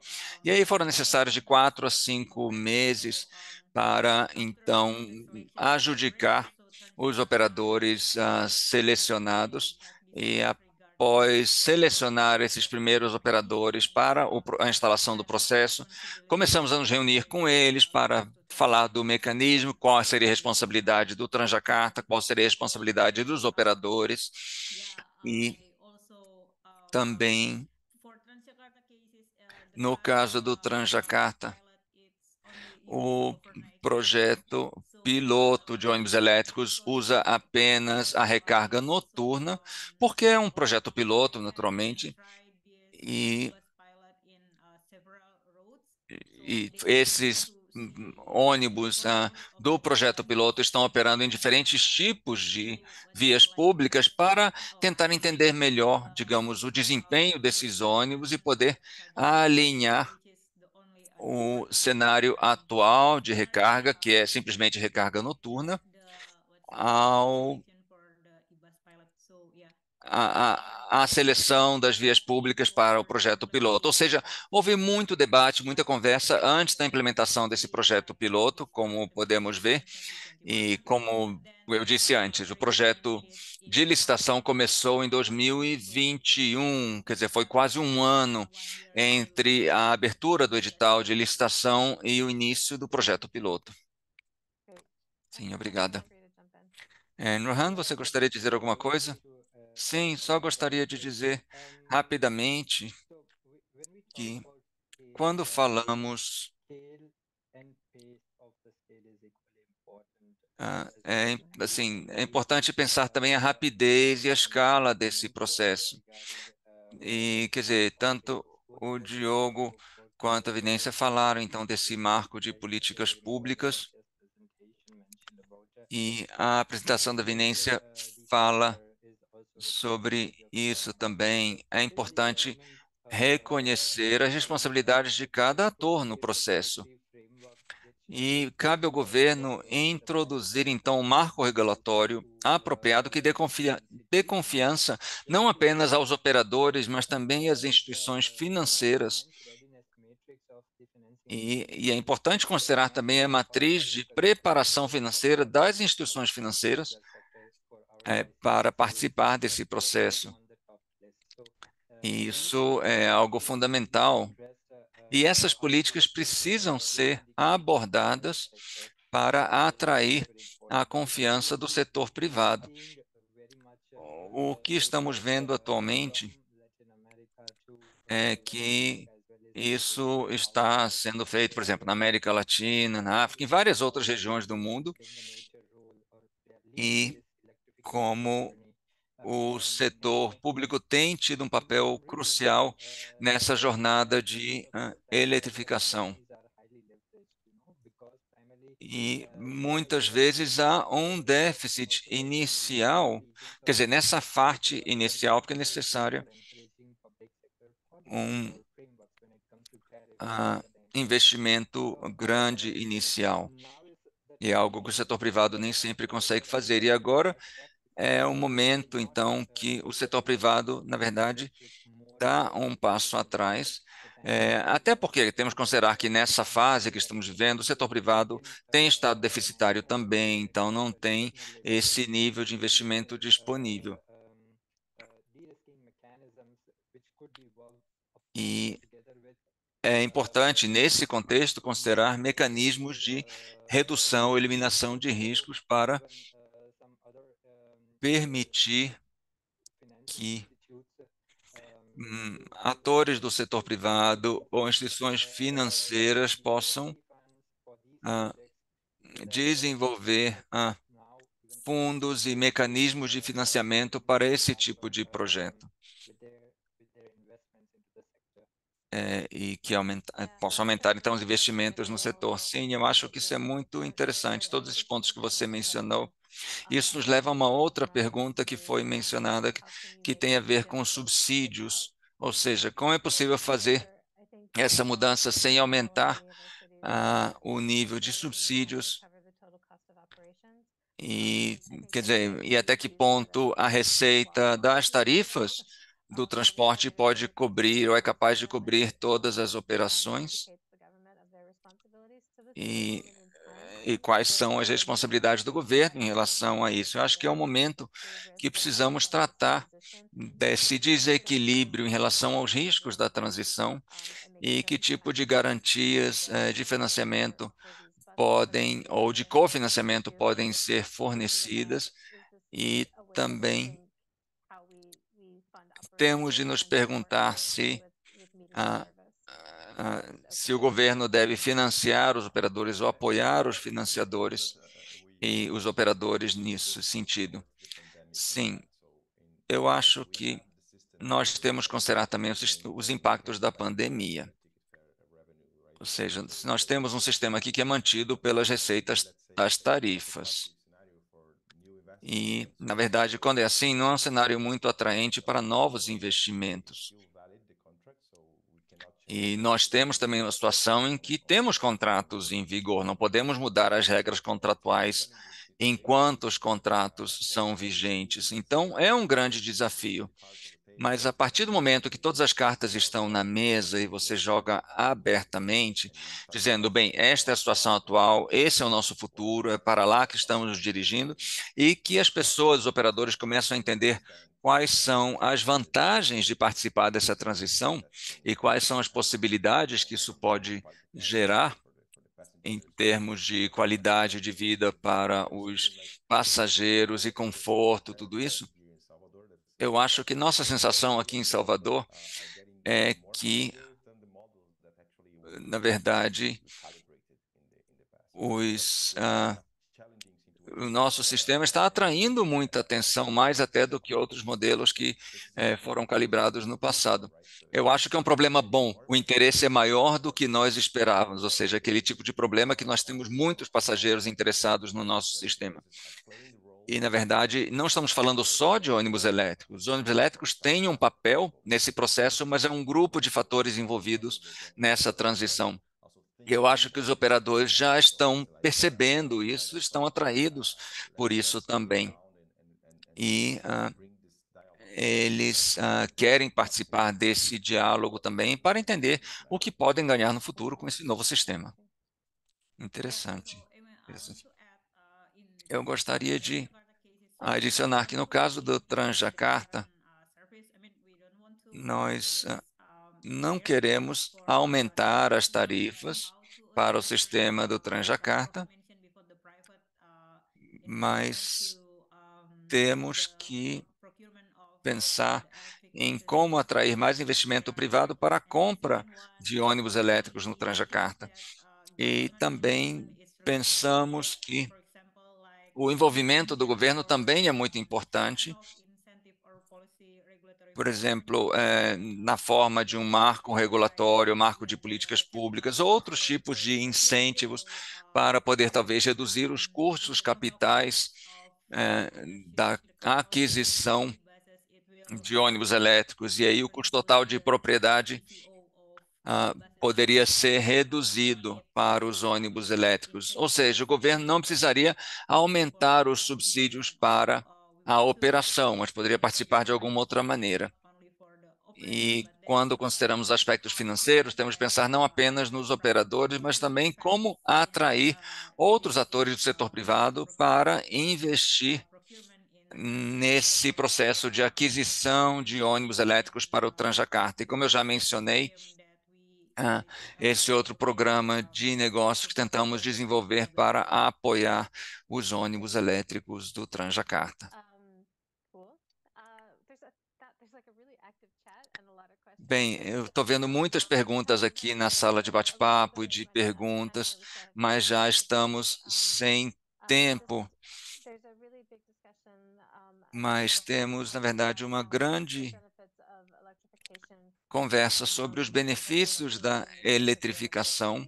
e aí foram necessários de quatro a cinco meses para, então, adjudicar os operadores ah, selecionados e após selecionar esses primeiros operadores para o, a instalação do processo, começamos a nos reunir com eles para falar do mecanismo, qual seria a responsabilidade do Transjacarta, qual seria a responsabilidade dos operadores e também no caso do Transjacarta, o projeto piloto de ônibus elétricos usa apenas a recarga noturna, porque é um projeto piloto, naturalmente, e, e esses ônibus uh, do projeto piloto estão operando em diferentes tipos de vias públicas para tentar entender melhor, digamos, o desempenho desses ônibus e poder alinhar o cenário atual de recarga, que é simplesmente recarga noturna, ao a, a, a, seleção das vias públicas para o projeto piloto. Ou seja, houve muito debate, muita conversa antes da implementação desse projeto piloto, como podemos ver, e como eu disse antes, o projeto de licitação começou em 2021, quer dizer, foi quase um ano entre a abertura do edital de licitação e o início do projeto piloto. Sim, obrigada. É, Nurhan, você gostaria de dizer alguma coisa? Sim, só gostaria de dizer rapidamente que quando falamos Ah, é, assim, é importante pensar também a rapidez e a escala desse processo. E, quer dizer, tanto o Diogo quanto a Vinência falaram, então, desse marco de políticas públicas. E a apresentação da Vinência fala sobre isso também. É importante reconhecer as responsabilidades de cada ator no processo. E cabe ao governo introduzir, então, um marco regulatório apropriado que dê, confia dê confiança não apenas aos operadores, mas também às instituições financeiras. E, e é importante considerar também a matriz de preparação financeira das instituições financeiras é, para participar desse processo. E isso é algo fundamental e essas políticas precisam ser abordadas para atrair a confiança do setor privado. O que estamos vendo atualmente é que isso está sendo feito, por exemplo, na América Latina, na África, em várias outras regiões do mundo. E como o setor público tem tido um papel crucial nessa jornada de uh, eletrificação. E muitas vezes há um déficit inicial, quer dizer, nessa parte inicial, porque é necessária um uh, investimento grande inicial. E é algo que o setor privado nem sempre consegue fazer. E agora é um momento, então, que o setor privado, na verdade, dá um passo atrás, é, até porque temos que considerar que nessa fase que estamos vivendo, o setor privado tem estado deficitário também, então não tem esse nível de investimento disponível. E é importante, nesse contexto, considerar mecanismos de redução ou eliminação de riscos para permitir que hum, eh, atores do setor privado ou eh, instituições eh, financeiras possam ah, desenvolver ah, fundos e mecanismos de financiamento para esse tipo de projeto. É, e que aumenta, é. possa aumentar, então, os investimentos no setor. Sim, eu acho que isso é muito interessante. Todos esses pontos que você mencionou isso nos leva a uma outra pergunta que foi mencionada, que tem a ver com subsídios, ou seja, como é possível fazer essa mudança sem aumentar uh, o nível de subsídios e, quer dizer, e até que ponto a receita das tarifas do transporte pode cobrir ou é capaz de cobrir todas as operações. E e quais são as responsabilidades do governo em relação a isso. Eu acho que é o um momento que precisamos tratar desse desequilíbrio em relação aos riscos da transição e que tipo de garantias eh, de financiamento podem ou de cofinanciamento podem ser fornecidas e também temos de nos perguntar se a ah, se o governo deve financiar os operadores ou apoiar os financiadores e os operadores nisso sentido. Sim, eu acho que nós temos que considerar também os, os impactos da pandemia. Ou seja, nós temos um sistema aqui que é mantido pelas receitas das tarifas. E, na verdade, quando é assim, não é um cenário muito atraente para novos investimentos. E nós temos também uma situação em que temos contratos em vigor, não podemos mudar as regras contratuais enquanto os contratos são vigentes. Então, é um grande desafio. Mas a partir do momento que todas as cartas estão na mesa e você joga abertamente, dizendo, bem, esta é a situação atual, esse é o nosso futuro, é para lá que estamos nos dirigindo, e que as pessoas, os operadores, começam a entender quais são as vantagens de participar dessa transição e quais são as possibilidades que isso pode gerar em termos de qualidade de vida para os passageiros e conforto, tudo isso. Eu acho que nossa sensação aqui em Salvador é que, na verdade, os, ah, o nosso sistema está atraindo muita atenção, mais até do que outros modelos que é, foram calibrados no passado. Eu acho que é um problema bom. O interesse é maior do que nós esperávamos, ou seja, aquele tipo de problema que nós temos muitos passageiros interessados no nosso sistema. E, na verdade, não estamos falando só de ônibus elétricos. Os ônibus elétricos têm um papel nesse processo, mas é um grupo de fatores envolvidos nessa transição eu acho que os operadores já estão percebendo isso, estão atraídos por isso também. E uh, eles uh, querem participar desse diálogo também para entender o que podem ganhar no futuro com esse novo sistema. Interessante. Interessante. Eu gostaria de adicionar que no caso do Transjacarta, nós ah, não queremos aumentar as tarifas para o sistema do Transjakarta, mas temos que pensar em como atrair mais investimento privado para a compra de ônibus elétricos no Transjakarta. E também pensamos que o envolvimento do governo também é muito importante, por exemplo, é, na forma de um marco regulatório, marco de políticas públicas, outros tipos de incentivos para poder talvez reduzir os custos capitais é, da aquisição de ônibus elétricos. E aí o custo total de propriedade ah, poderia ser reduzido para os ônibus elétricos. Ou seja, o governo não precisaria aumentar os subsídios para a operação, mas poderia participar de alguma outra maneira. E quando consideramos aspectos financeiros, temos que pensar não apenas nos operadores, mas também como atrair outros atores do setor privado para investir nesse processo de aquisição de ônibus elétricos para o Transjakarta. E como eu já mencionei, ah, esse outro programa de negócios que tentamos desenvolver para apoiar os ônibus elétricos do Transjakarta. Bem, eu estou vendo muitas perguntas aqui na sala de bate-papo e de perguntas, mas já estamos sem tempo. Mas temos, na verdade, uma grande conversa sobre os benefícios da eletrificação,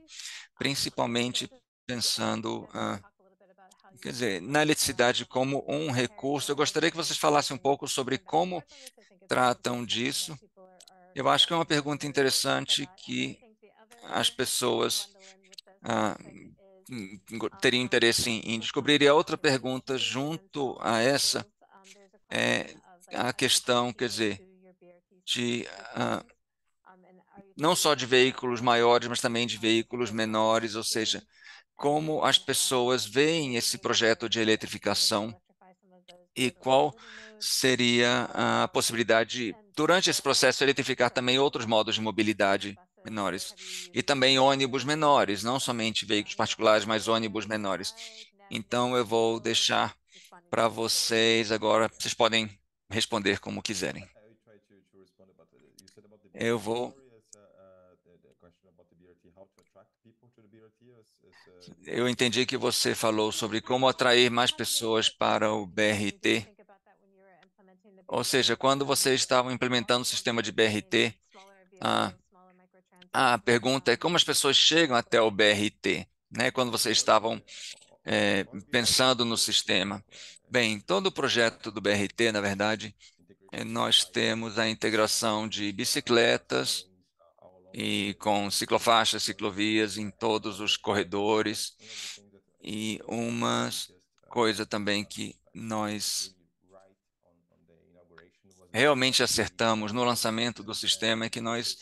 principalmente pensando ah, quer dizer, na eletricidade como um recurso. Eu gostaria que vocês falassem um pouco sobre como tratam disso eu acho que é uma pergunta interessante que as pessoas ah, hum, hum, teriam interesse em, descobrir. E a outra pergunta, junto a essa, é a questão, quer dizer, de ah, não só de veículos maiores, mas também de veículos menores, ou seja, como as pessoas veem esse projeto de eletrificação e qual seria a possibilidade durante esse processo, eletrificar também outros modos de mobilidade menores. E também ônibus menores, não somente veículos particulares, mas ônibus menores. Então, eu vou deixar para vocês agora, vocês podem responder como quiserem. Eu vou. Eu entendi que você falou sobre como atrair mais pessoas para o BRT. Ou seja, quando vocês estavam implementando o sistema de BRT, a, a pergunta é como as pessoas chegam até o BRT, né? quando vocês estavam é, pensando no sistema. Bem, todo o projeto do BRT, na verdade, é, nós temos a integração de bicicletas e com ciclofaixas, ciclovias em todos os corredores e uma coisa também que nós realmente acertamos no lançamento do sistema é que nós,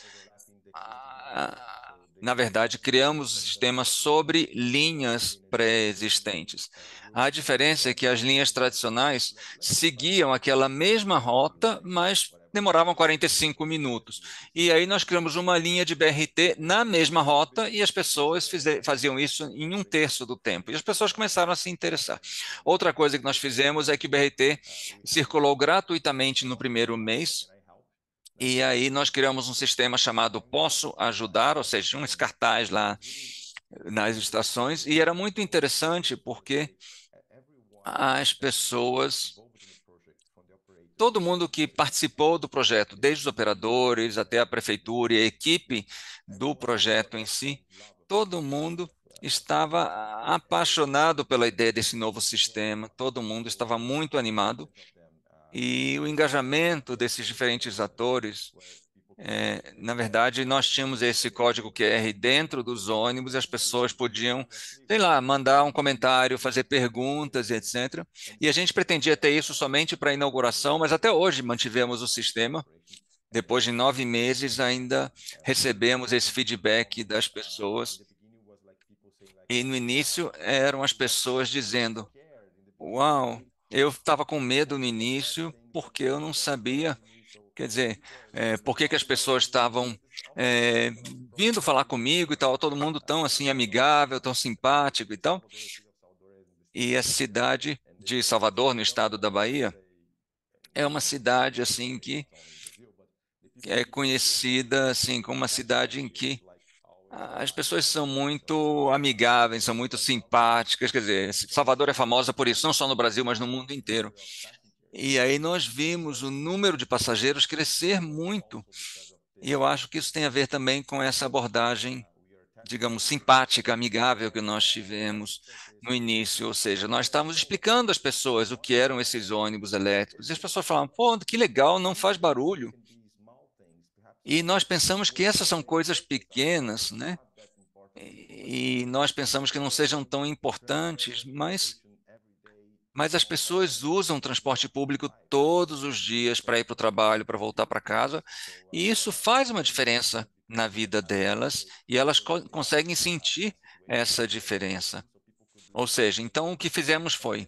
ah, na verdade, criamos o sistema sobre linhas pré-existentes. A diferença é que as linhas tradicionais seguiam aquela mesma rota, mas demoravam 45 minutos. E aí nós criamos uma linha de BRT na mesma rota e as pessoas faziam isso em um terço do tempo. E as pessoas começaram a se interessar. Outra coisa que nós fizemos é que o BRT circulou gratuitamente no primeiro mês, e aí nós criamos um sistema chamado Posso Ajudar, ou seja, uns cartazes lá nas estações, e era muito interessante porque as pessoas todo mundo que participou do projeto, desde os operadores até a prefeitura e a equipe do projeto em si, todo mundo estava apaixonado pela ideia desse novo sistema, todo mundo estava muito animado e o engajamento desses diferentes atores é, na verdade, nós tínhamos esse código QR dentro dos ônibus, as pessoas podiam, sei lá, mandar um comentário, fazer perguntas, etc. E a gente pretendia ter isso somente para a inauguração, mas até hoje mantivemos o sistema. Depois de nove meses, ainda recebemos esse feedback das pessoas. E no início eram as pessoas dizendo: Uau, eu estava com medo no início porque eu não sabia Quer dizer, é, por que, que as pessoas estavam é, vindo falar comigo e tal, todo mundo tão assim amigável, tão simpático e tal. E a cidade de Salvador, no estado da Bahia, é uma cidade assim que é conhecida assim como uma cidade em que as pessoas são muito amigáveis, são muito simpáticas, quer dizer, Salvador é famosa por isso, não só no Brasil, mas no mundo inteiro. E aí nós vimos o número de passageiros crescer muito. E eu acho que isso tem a ver também com essa abordagem, digamos, simpática, amigável que nós tivemos no início. Ou seja, nós estávamos explicando às pessoas o que eram esses ônibus elétricos. E as pessoas falavam, pô, que legal, não faz barulho. E nós pensamos que essas são coisas pequenas, né? E nós pensamos que não sejam tão importantes, mas mas as pessoas usam transporte público todos os dias para ir para o trabalho, para voltar para casa, e isso faz uma diferença na vida delas e elas co conseguem sentir essa diferença. Ou seja, então o que fizemos foi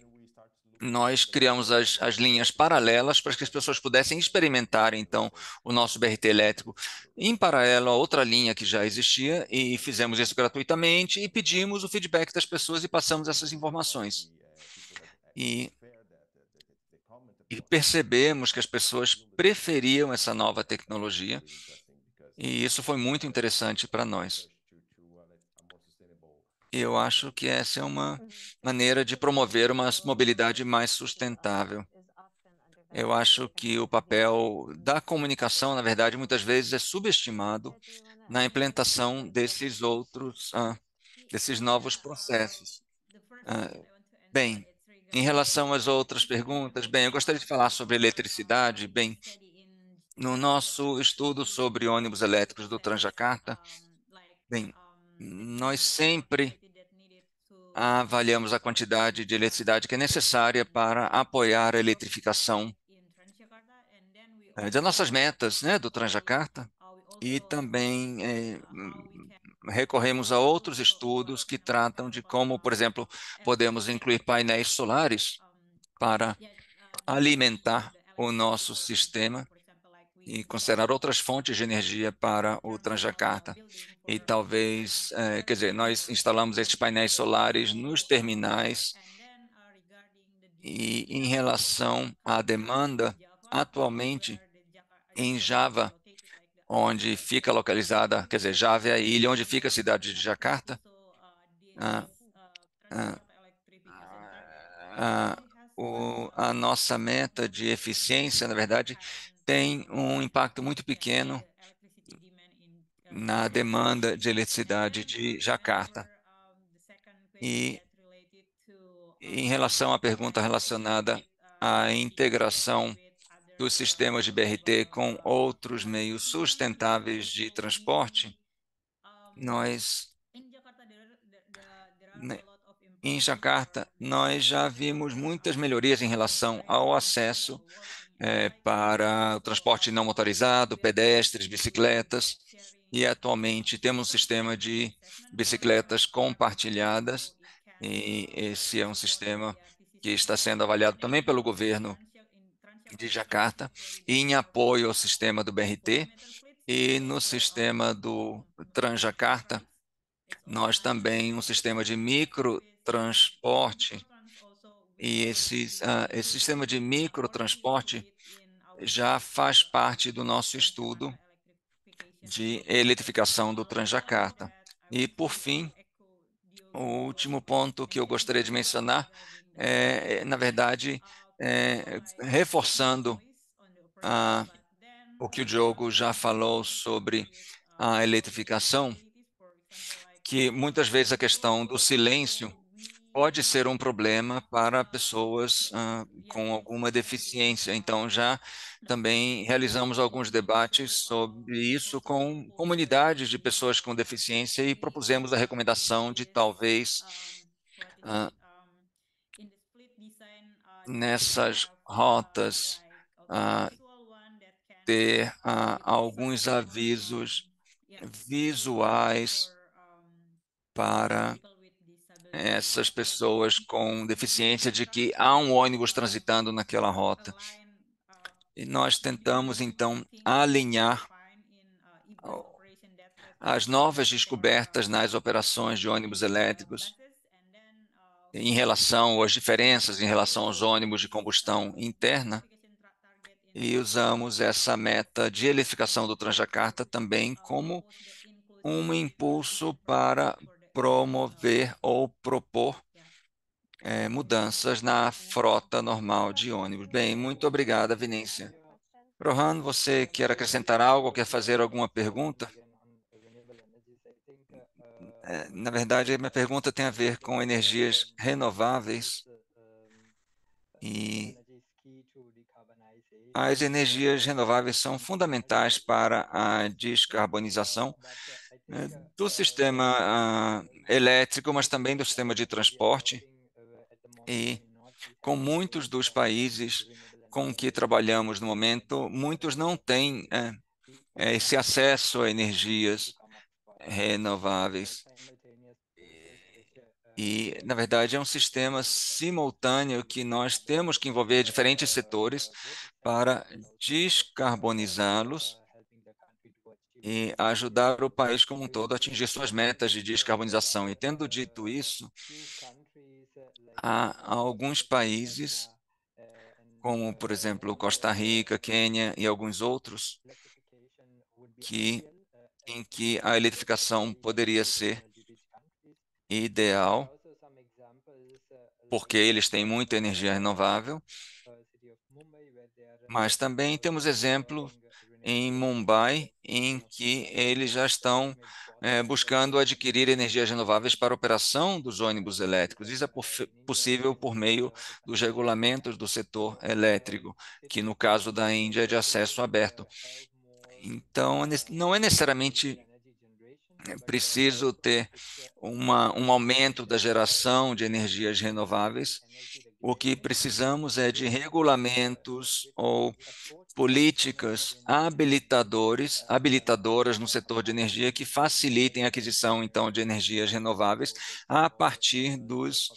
nós criamos as, as linhas paralelas para que as pessoas pudessem experimentar, então, o nosso BRT elétrico em paralelo a outra linha que já existia, e fizemos isso gratuitamente e pedimos o feedback das pessoas e passamos essas informações. E, e percebemos que as pessoas preferiam essa nova tecnologia, e isso foi muito interessante para nós. Eu acho que essa é uma maneira de promover uma mobilidade mais sustentável. Eu acho que o papel da comunicação, na verdade, muitas vezes é subestimado na implantação desses outros, ah, desses novos processos. Ah, bem, em relação às outras perguntas, bem, eu gostaria de falar sobre eletricidade. Bem, no nosso estudo sobre ônibus elétricos do Transjacarta, bem, nós sempre avaliamos a quantidade de eletricidade que é necessária para apoiar a eletrificação eh, das nossas metas né, do Transjacarta e também é, recorremos a outros estudos que tratam de como, por exemplo, podemos incluir painéis solares para alimentar o nosso sistema e considerar outras fontes de energia para o Transjacarta. E talvez, é, quer dizer, nós instalamos esses painéis solares nos terminais e em relação à demanda, atualmente em Java onde fica localizada, quer dizer, Java é a ilha onde fica a cidade de Jakarta. Ah, ah, ah, o, a nossa meta de eficiência, na verdade, tem um impacto muito pequeno na demanda de eletricidade de Jakarta. E em relação à pergunta relacionada à integração dos sistemas de BRT com outros meios sustentáveis de transporte, nós né, em Jakarta nós já vimos muitas melhorias em relação ao acesso é, para o transporte não motorizado, pedestres, bicicletas e atualmente temos um sistema de bicicletas compartilhadas e esse é um sistema que está sendo avaliado também pelo governo de Jacarta, em apoio ao sistema do BRT e no sistema do Transjacarta, nós também um sistema de microtransporte e esse, uh, esse sistema de microtransporte já faz parte do nosso estudo de eletrificação do Transjacarta. E, por fim, o último ponto que eu gostaria de mencionar é, é na verdade, é, reforçando o que o Diogo já falou sobre a eletrificação, que muitas vezes a questão do silêncio pode ser um problema para pessoas ah, com alguma deficiência. Então, já também realizamos alguns debates sobre isso com comunidades de pessoas com deficiência e propusemos a recomendação de talvez ah, nessas rotas ah, ter ah, alguns avisos visuais para essas pessoas com deficiência de que há um ônibus transitando naquela rota. E nós tentamos, então, alinhar as novas descobertas nas operações de ônibus elétricos em relação às diferenças em relação aos ônibus de combustão interna e usamos essa meta de eletrificação do Transjacarta também como um impulso para promover ou propor é, mudanças na frota normal de ônibus. Bem, muito obrigada, Vinícius. Rohan, você quer acrescentar algo, quer fazer alguma pergunta? É, na verdade, minha pergunta tem a ver com energias renováveis e as energias renováveis são fundamentais para a descarbonização né, do sistema ah, elétrico, mas também do sistema de transporte. E com muitos dos países com que trabalhamos no momento, muitos não têm eh, eh, esse acesso a energias renováveis. E, na verdade, é um sistema simultâneo que nós temos que envolver diferentes setores para descarbonizá-los e ajudar o país como um todo a atingir suas metas de descarbonização. E, tendo dito isso, há alguns países, como, por exemplo, Costa Rica, Quênia e alguns outros, que, em que a eletrificação poderia ser ideal, porque eles têm muita energia renovável, mas também temos exemplo em Mumbai, em que eles já estão é, buscando adquirir energias renováveis para a operação dos ônibus elétricos. Isso é possível por meio dos regulamentos do setor elétrico, que no caso da Índia é de acesso aberto. Então, é não é necessariamente é preciso ter uma, um aumento da geração de energias renováveis. O que precisamos é de regulamentos ou políticas habilitadores, habilitadoras no setor de energia que facilitem a aquisição então de energias renováveis a partir dos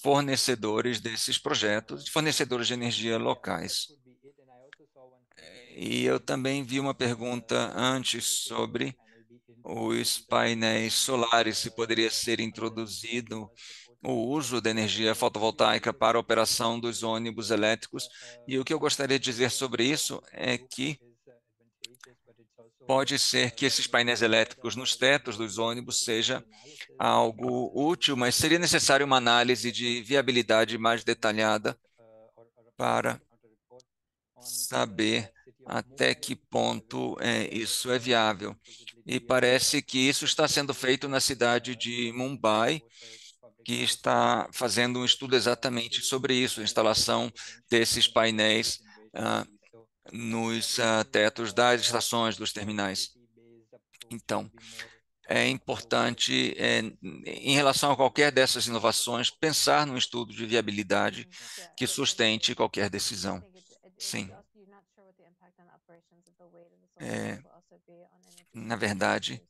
fornecedores desses projetos, fornecedores de energia locais. E eu também vi uma pergunta antes sobre os painéis solares, se poderia ser introduzido o uso da energia fotovoltaica para a operação dos ônibus elétricos. E o que eu gostaria de dizer sobre isso é que pode ser que esses painéis elétricos nos tetos dos ônibus seja algo útil, mas seria necessário uma análise de viabilidade mais detalhada para saber até que ponto é, isso é viável. E parece que isso está sendo feito na cidade de Mumbai, que está fazendo um estudo exatamente sobre isso, a instalação desses painéis ah, nos ah, tetos das estações dos terminais. Então, é importante, é, em relação a qualquer dessas inovações, pensar num estudo de viabilidade que sustente qualquer decisão. Sim é, na verdade,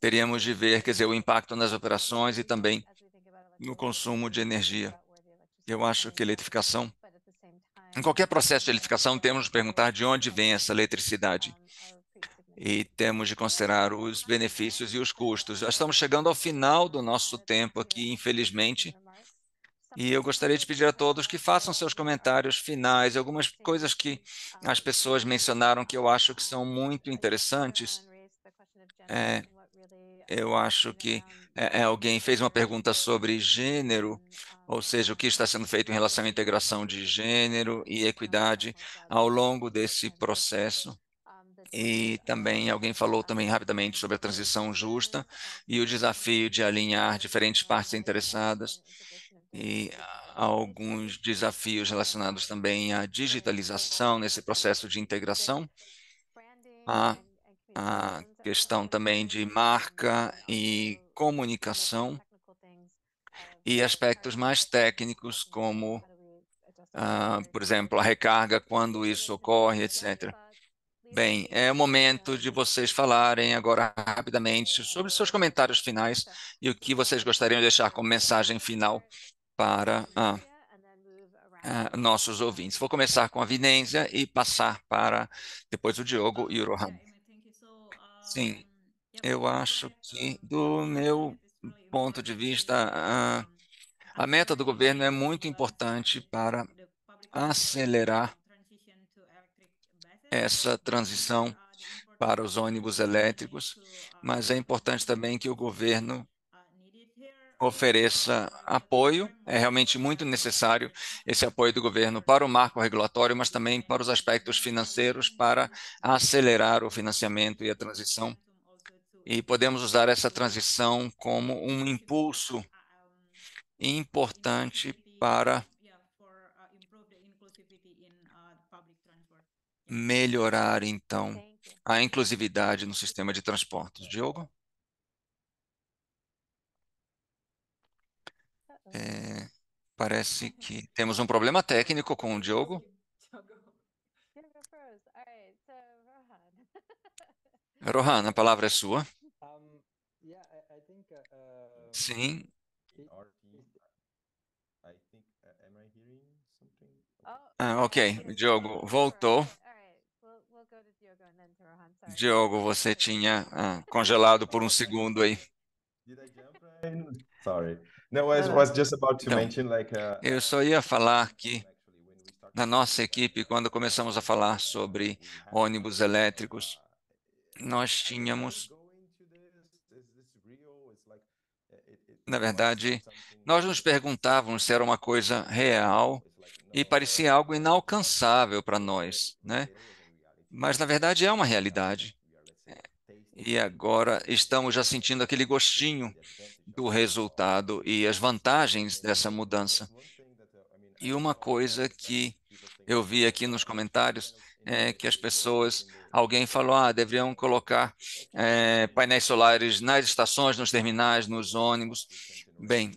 teríamos de ver, quer dizer, o impacto nas operações e também no consumo de né, energia. Eu acho que a eletrificação, em qualquer processo de eletrificação, temos de perguntar de onde vem essa eletricidade e temos de considerar os né? benefícios e os custos. Já estamos chegando ao final do nosso tempo aqui, infelizmente. E eu gostaria de pedir a todos que façam seus comentários finais, algumas coisas que ah, as pessoas mencionaram que eu então, acho que são muito então, então interessantes. É, uh, eu acho que é, é, alguém fez uma pergunta sobre gênero, ou seja, o que está sendo feito em relação à integração de gênero e equidade ao longo desse processo. E também alguém falou também rapidamente sobre a transição justa e o desafio de alinhar diferentes partes interessadas e alguns desafios relacionados também à digitalização nesse processo de integração, a, a questão também de marca e comunicação e aspectos mais técnicos como, uh, por exemplo, a recarga, quando isso ocorre, etc. Bem, é o momento de vocês falarem agora rapidamente sobre seus comentários finais e o que vocês gostariam de deixar como mensagem final para ah, ah, nossos ouvintes. Vou começar com a Vinência e passar para depois o Diogo e o Rohan. Sim, eu acho que do meu ponto de vista, a, ah, a meta do governo é muito importante para acelerar essa transição para os ônibus elétricos, mas é importante também que o governo ofereça apoio. É realmente muito necessário esse apoio do governo para o marco regulatório, mas também para os aspectos financeiros para acelerar o financiamento e a transição. E podemos usar essa transição como um impulso importante para melhorar, então, a inclusividade no sistema de transportes. Diogo? É, parece uhum. que temos um problema técnico com o Diogo. Rohan, a palavra é sua. Sim. Oh, ah, ok, Diogo voltou. Diogo, você tinha ah, congelado por um segundo aí. Sorry. Então, eu só ia falar que na nossa equipe, quando começamos a falar sobre ônibus elétricos, nós tínhamos. Na verdade, nós nos perguntávamos se era uma coisa real e parecia algo inalcançável para nós, né? Mas, na verdade, é uma realidade. E agora estamos já sentindo aquele gostinho do resultado e as vantagens dessa mudança. E uma coisa que eu vi aqui nos comentários é que as pessoas, alguém falou, ah, deveriam colocar é, painéis solares nas estações, nos terminais, nos ônibus. Bem,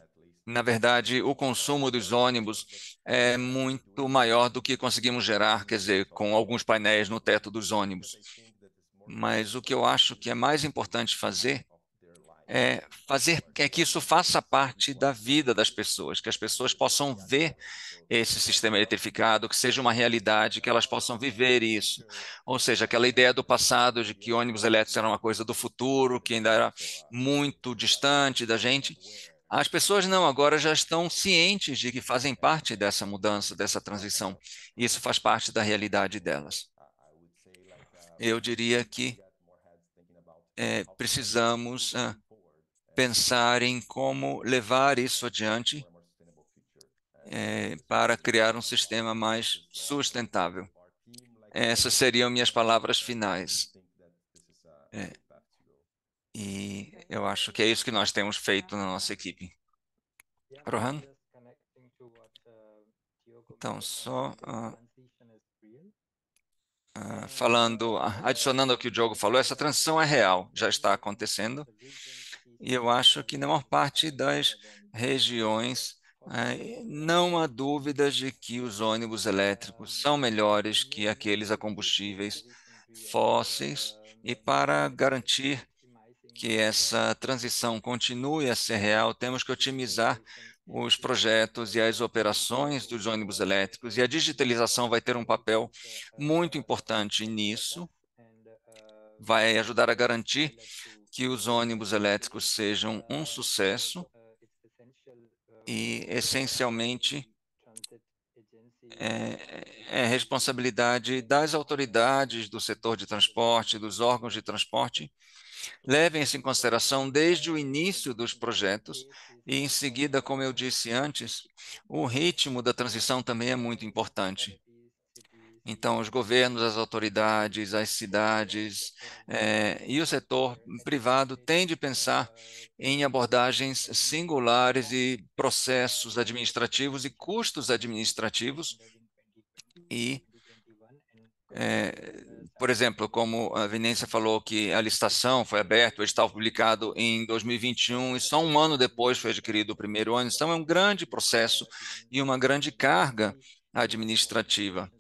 na verdade, o consumo dos ônibus é muito maior do que conseguimos gerar, quer dizer, com alguns painéis no teto dos ônibus. Mas o que eu acho que é mais importante fazer é, fazer é que isso faça parte da vida das pessoas, que as pessoas possam ver esse sistema eletrificado, que seja uma realidade, que elas possam viver isso. Ou seja, aquela ideia do passado de que ônibus elétricos era uma coisa do futuro, que ainda era muito distante da gente. As pessoas não, agora já estão cientes de que fazem parte dessa mudança, dessa transição. isso faz parte da realidade delas. Eu diria que é, precisamos. Ah, pensar em como levar isso adiante é, para criar um sistema mais sustentável. Essas seriam minhas palavras finais. É, e eu acho que é isso que nós temos feito na nossa equipe. Rohan? Então, só uh, uh, falando, adicionando ao que o Diogo falou, essa transição é real, já está acontecendo. E eu acho que na maior parte das regiões né, não há dúvidas de que os ônibus elétricos são melhores que aqueles a combustíveis fósseis. E para garantir que essa transição continue a ser real, temos que otimizar os projetos e as operações dos ônibus elétricos. E a digitalização vai ter um papel muito importante nisso. Vai ajudar a garantir que os ônibus elétricos sejam um sucesso e, essencialmente, é, é responsabilidade das autoridades do setor de transporte, dos órgãos de transporte, levem isso em consideração desde o início dos projetos e, em seguida, como eu disse antes, o ritmo da transição também é muito importante. Então, os governos, as autoridades, as cidades é, e o setor privado têm de pensar em abordagens singulares e processos administrativos e custos administrativos e é, por exemplo, como a Vinência falou que a licitação foi aberta, o edital publicado em 2021 e só um ano depois foi adquirido o primeiro ano, então é um grande processo e uma grande carga administrativa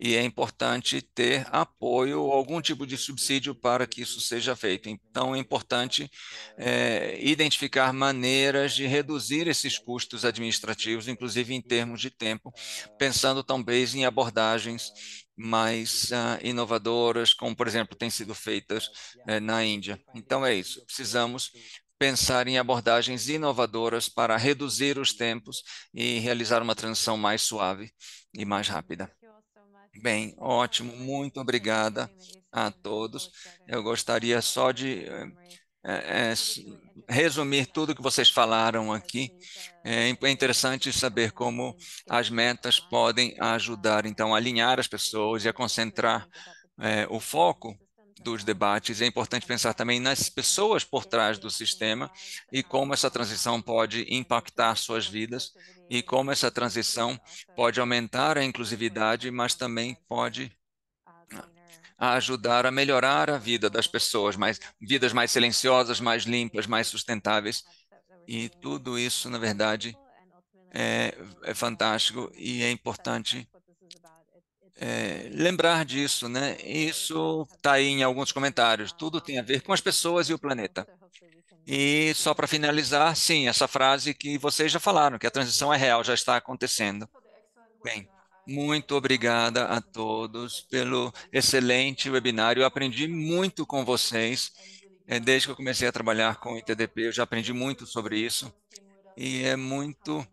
e é importante ter apoio ou algum tipo de subsídio para que isso seja feito. Então, é importante é, identificar maneiras de reduzir esses custos administrativos, inclusive em termos de tempo, pensando também em abordagens mais uh, inovadoras, como, por exemplo, têm sido feitas uh, na Índia. Então, é isso. Precisamos pensar em abordagens inovadoras para reduzir os tempos e realizar uma transição mais suave e mais rápida. Bem, ótimo, muito obrigada a todos. Eu gostaria só de é, é, resumir tudo que vocês falaram aqui. É interessante saber como as metas podem ajudar, então, a alinhar as pessoas e a concentrar é, o foco dos debates. É importante pensar também nas pessoas por trás do sistema e como essa transição pode impactar suas vidas e como essa transição pode aumentar a inclusividade, mas também pode ajudar a melhorar a vida das pessoas, mais, vidas mais silenciosas, mais limpas, mais sustentáveis. E tudo isso, na verdade, é, é fantástico e é importante é, lembrar disso, né? Isso está aí em alguns comentários. Tudo tem a ver com as pessoas e o planeta. E só para finalizar, sim, essa frase que vocês já falaram, que a transição é real, já está acontecendo. Bem, muito obrigada a todos pelo excelente webinário. Eu aprendi muito com vocês. É, desde que eu comecei a trabalhar com o ITDP, eu já aprendi muito sobre isso. E é muito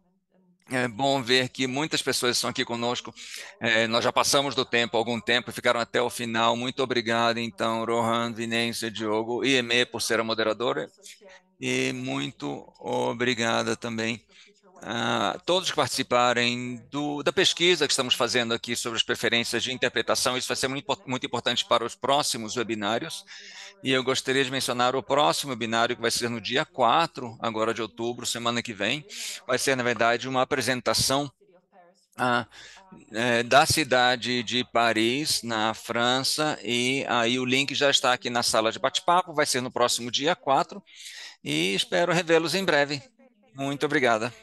é bom ver que muitas pessoas estão aqui conosco. É, nós já passamos do tempo, algum tempo, e ficaram até o final. Muito obrigado, então, Rohan, Vinência, Diogo e Emê por ser a moderadora. E muito obrigada também ah, todos que participarem do, da pesquisa que estamos fazendo aqui sobre as preferências de interpretação. Isso vai ser muito, muito importante para os próximos webinários. E eu gostaria de mencionar o próximo webinário, que vai ser no dia 4, agora de outubro, semana que vem. Vai ser, na verdade, uma apresentação ah, é, da cidade de Paris, na França, e aí o link já está aqui na sala de bate-papo, vai ser no próximo dia 4, e espero revê-los em breve. Muito obrigada.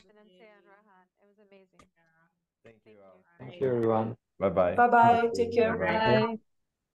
Thank you, everyone. Bye-bye. Bye-bye. Take care. Bye. -bye. Bye, -bye.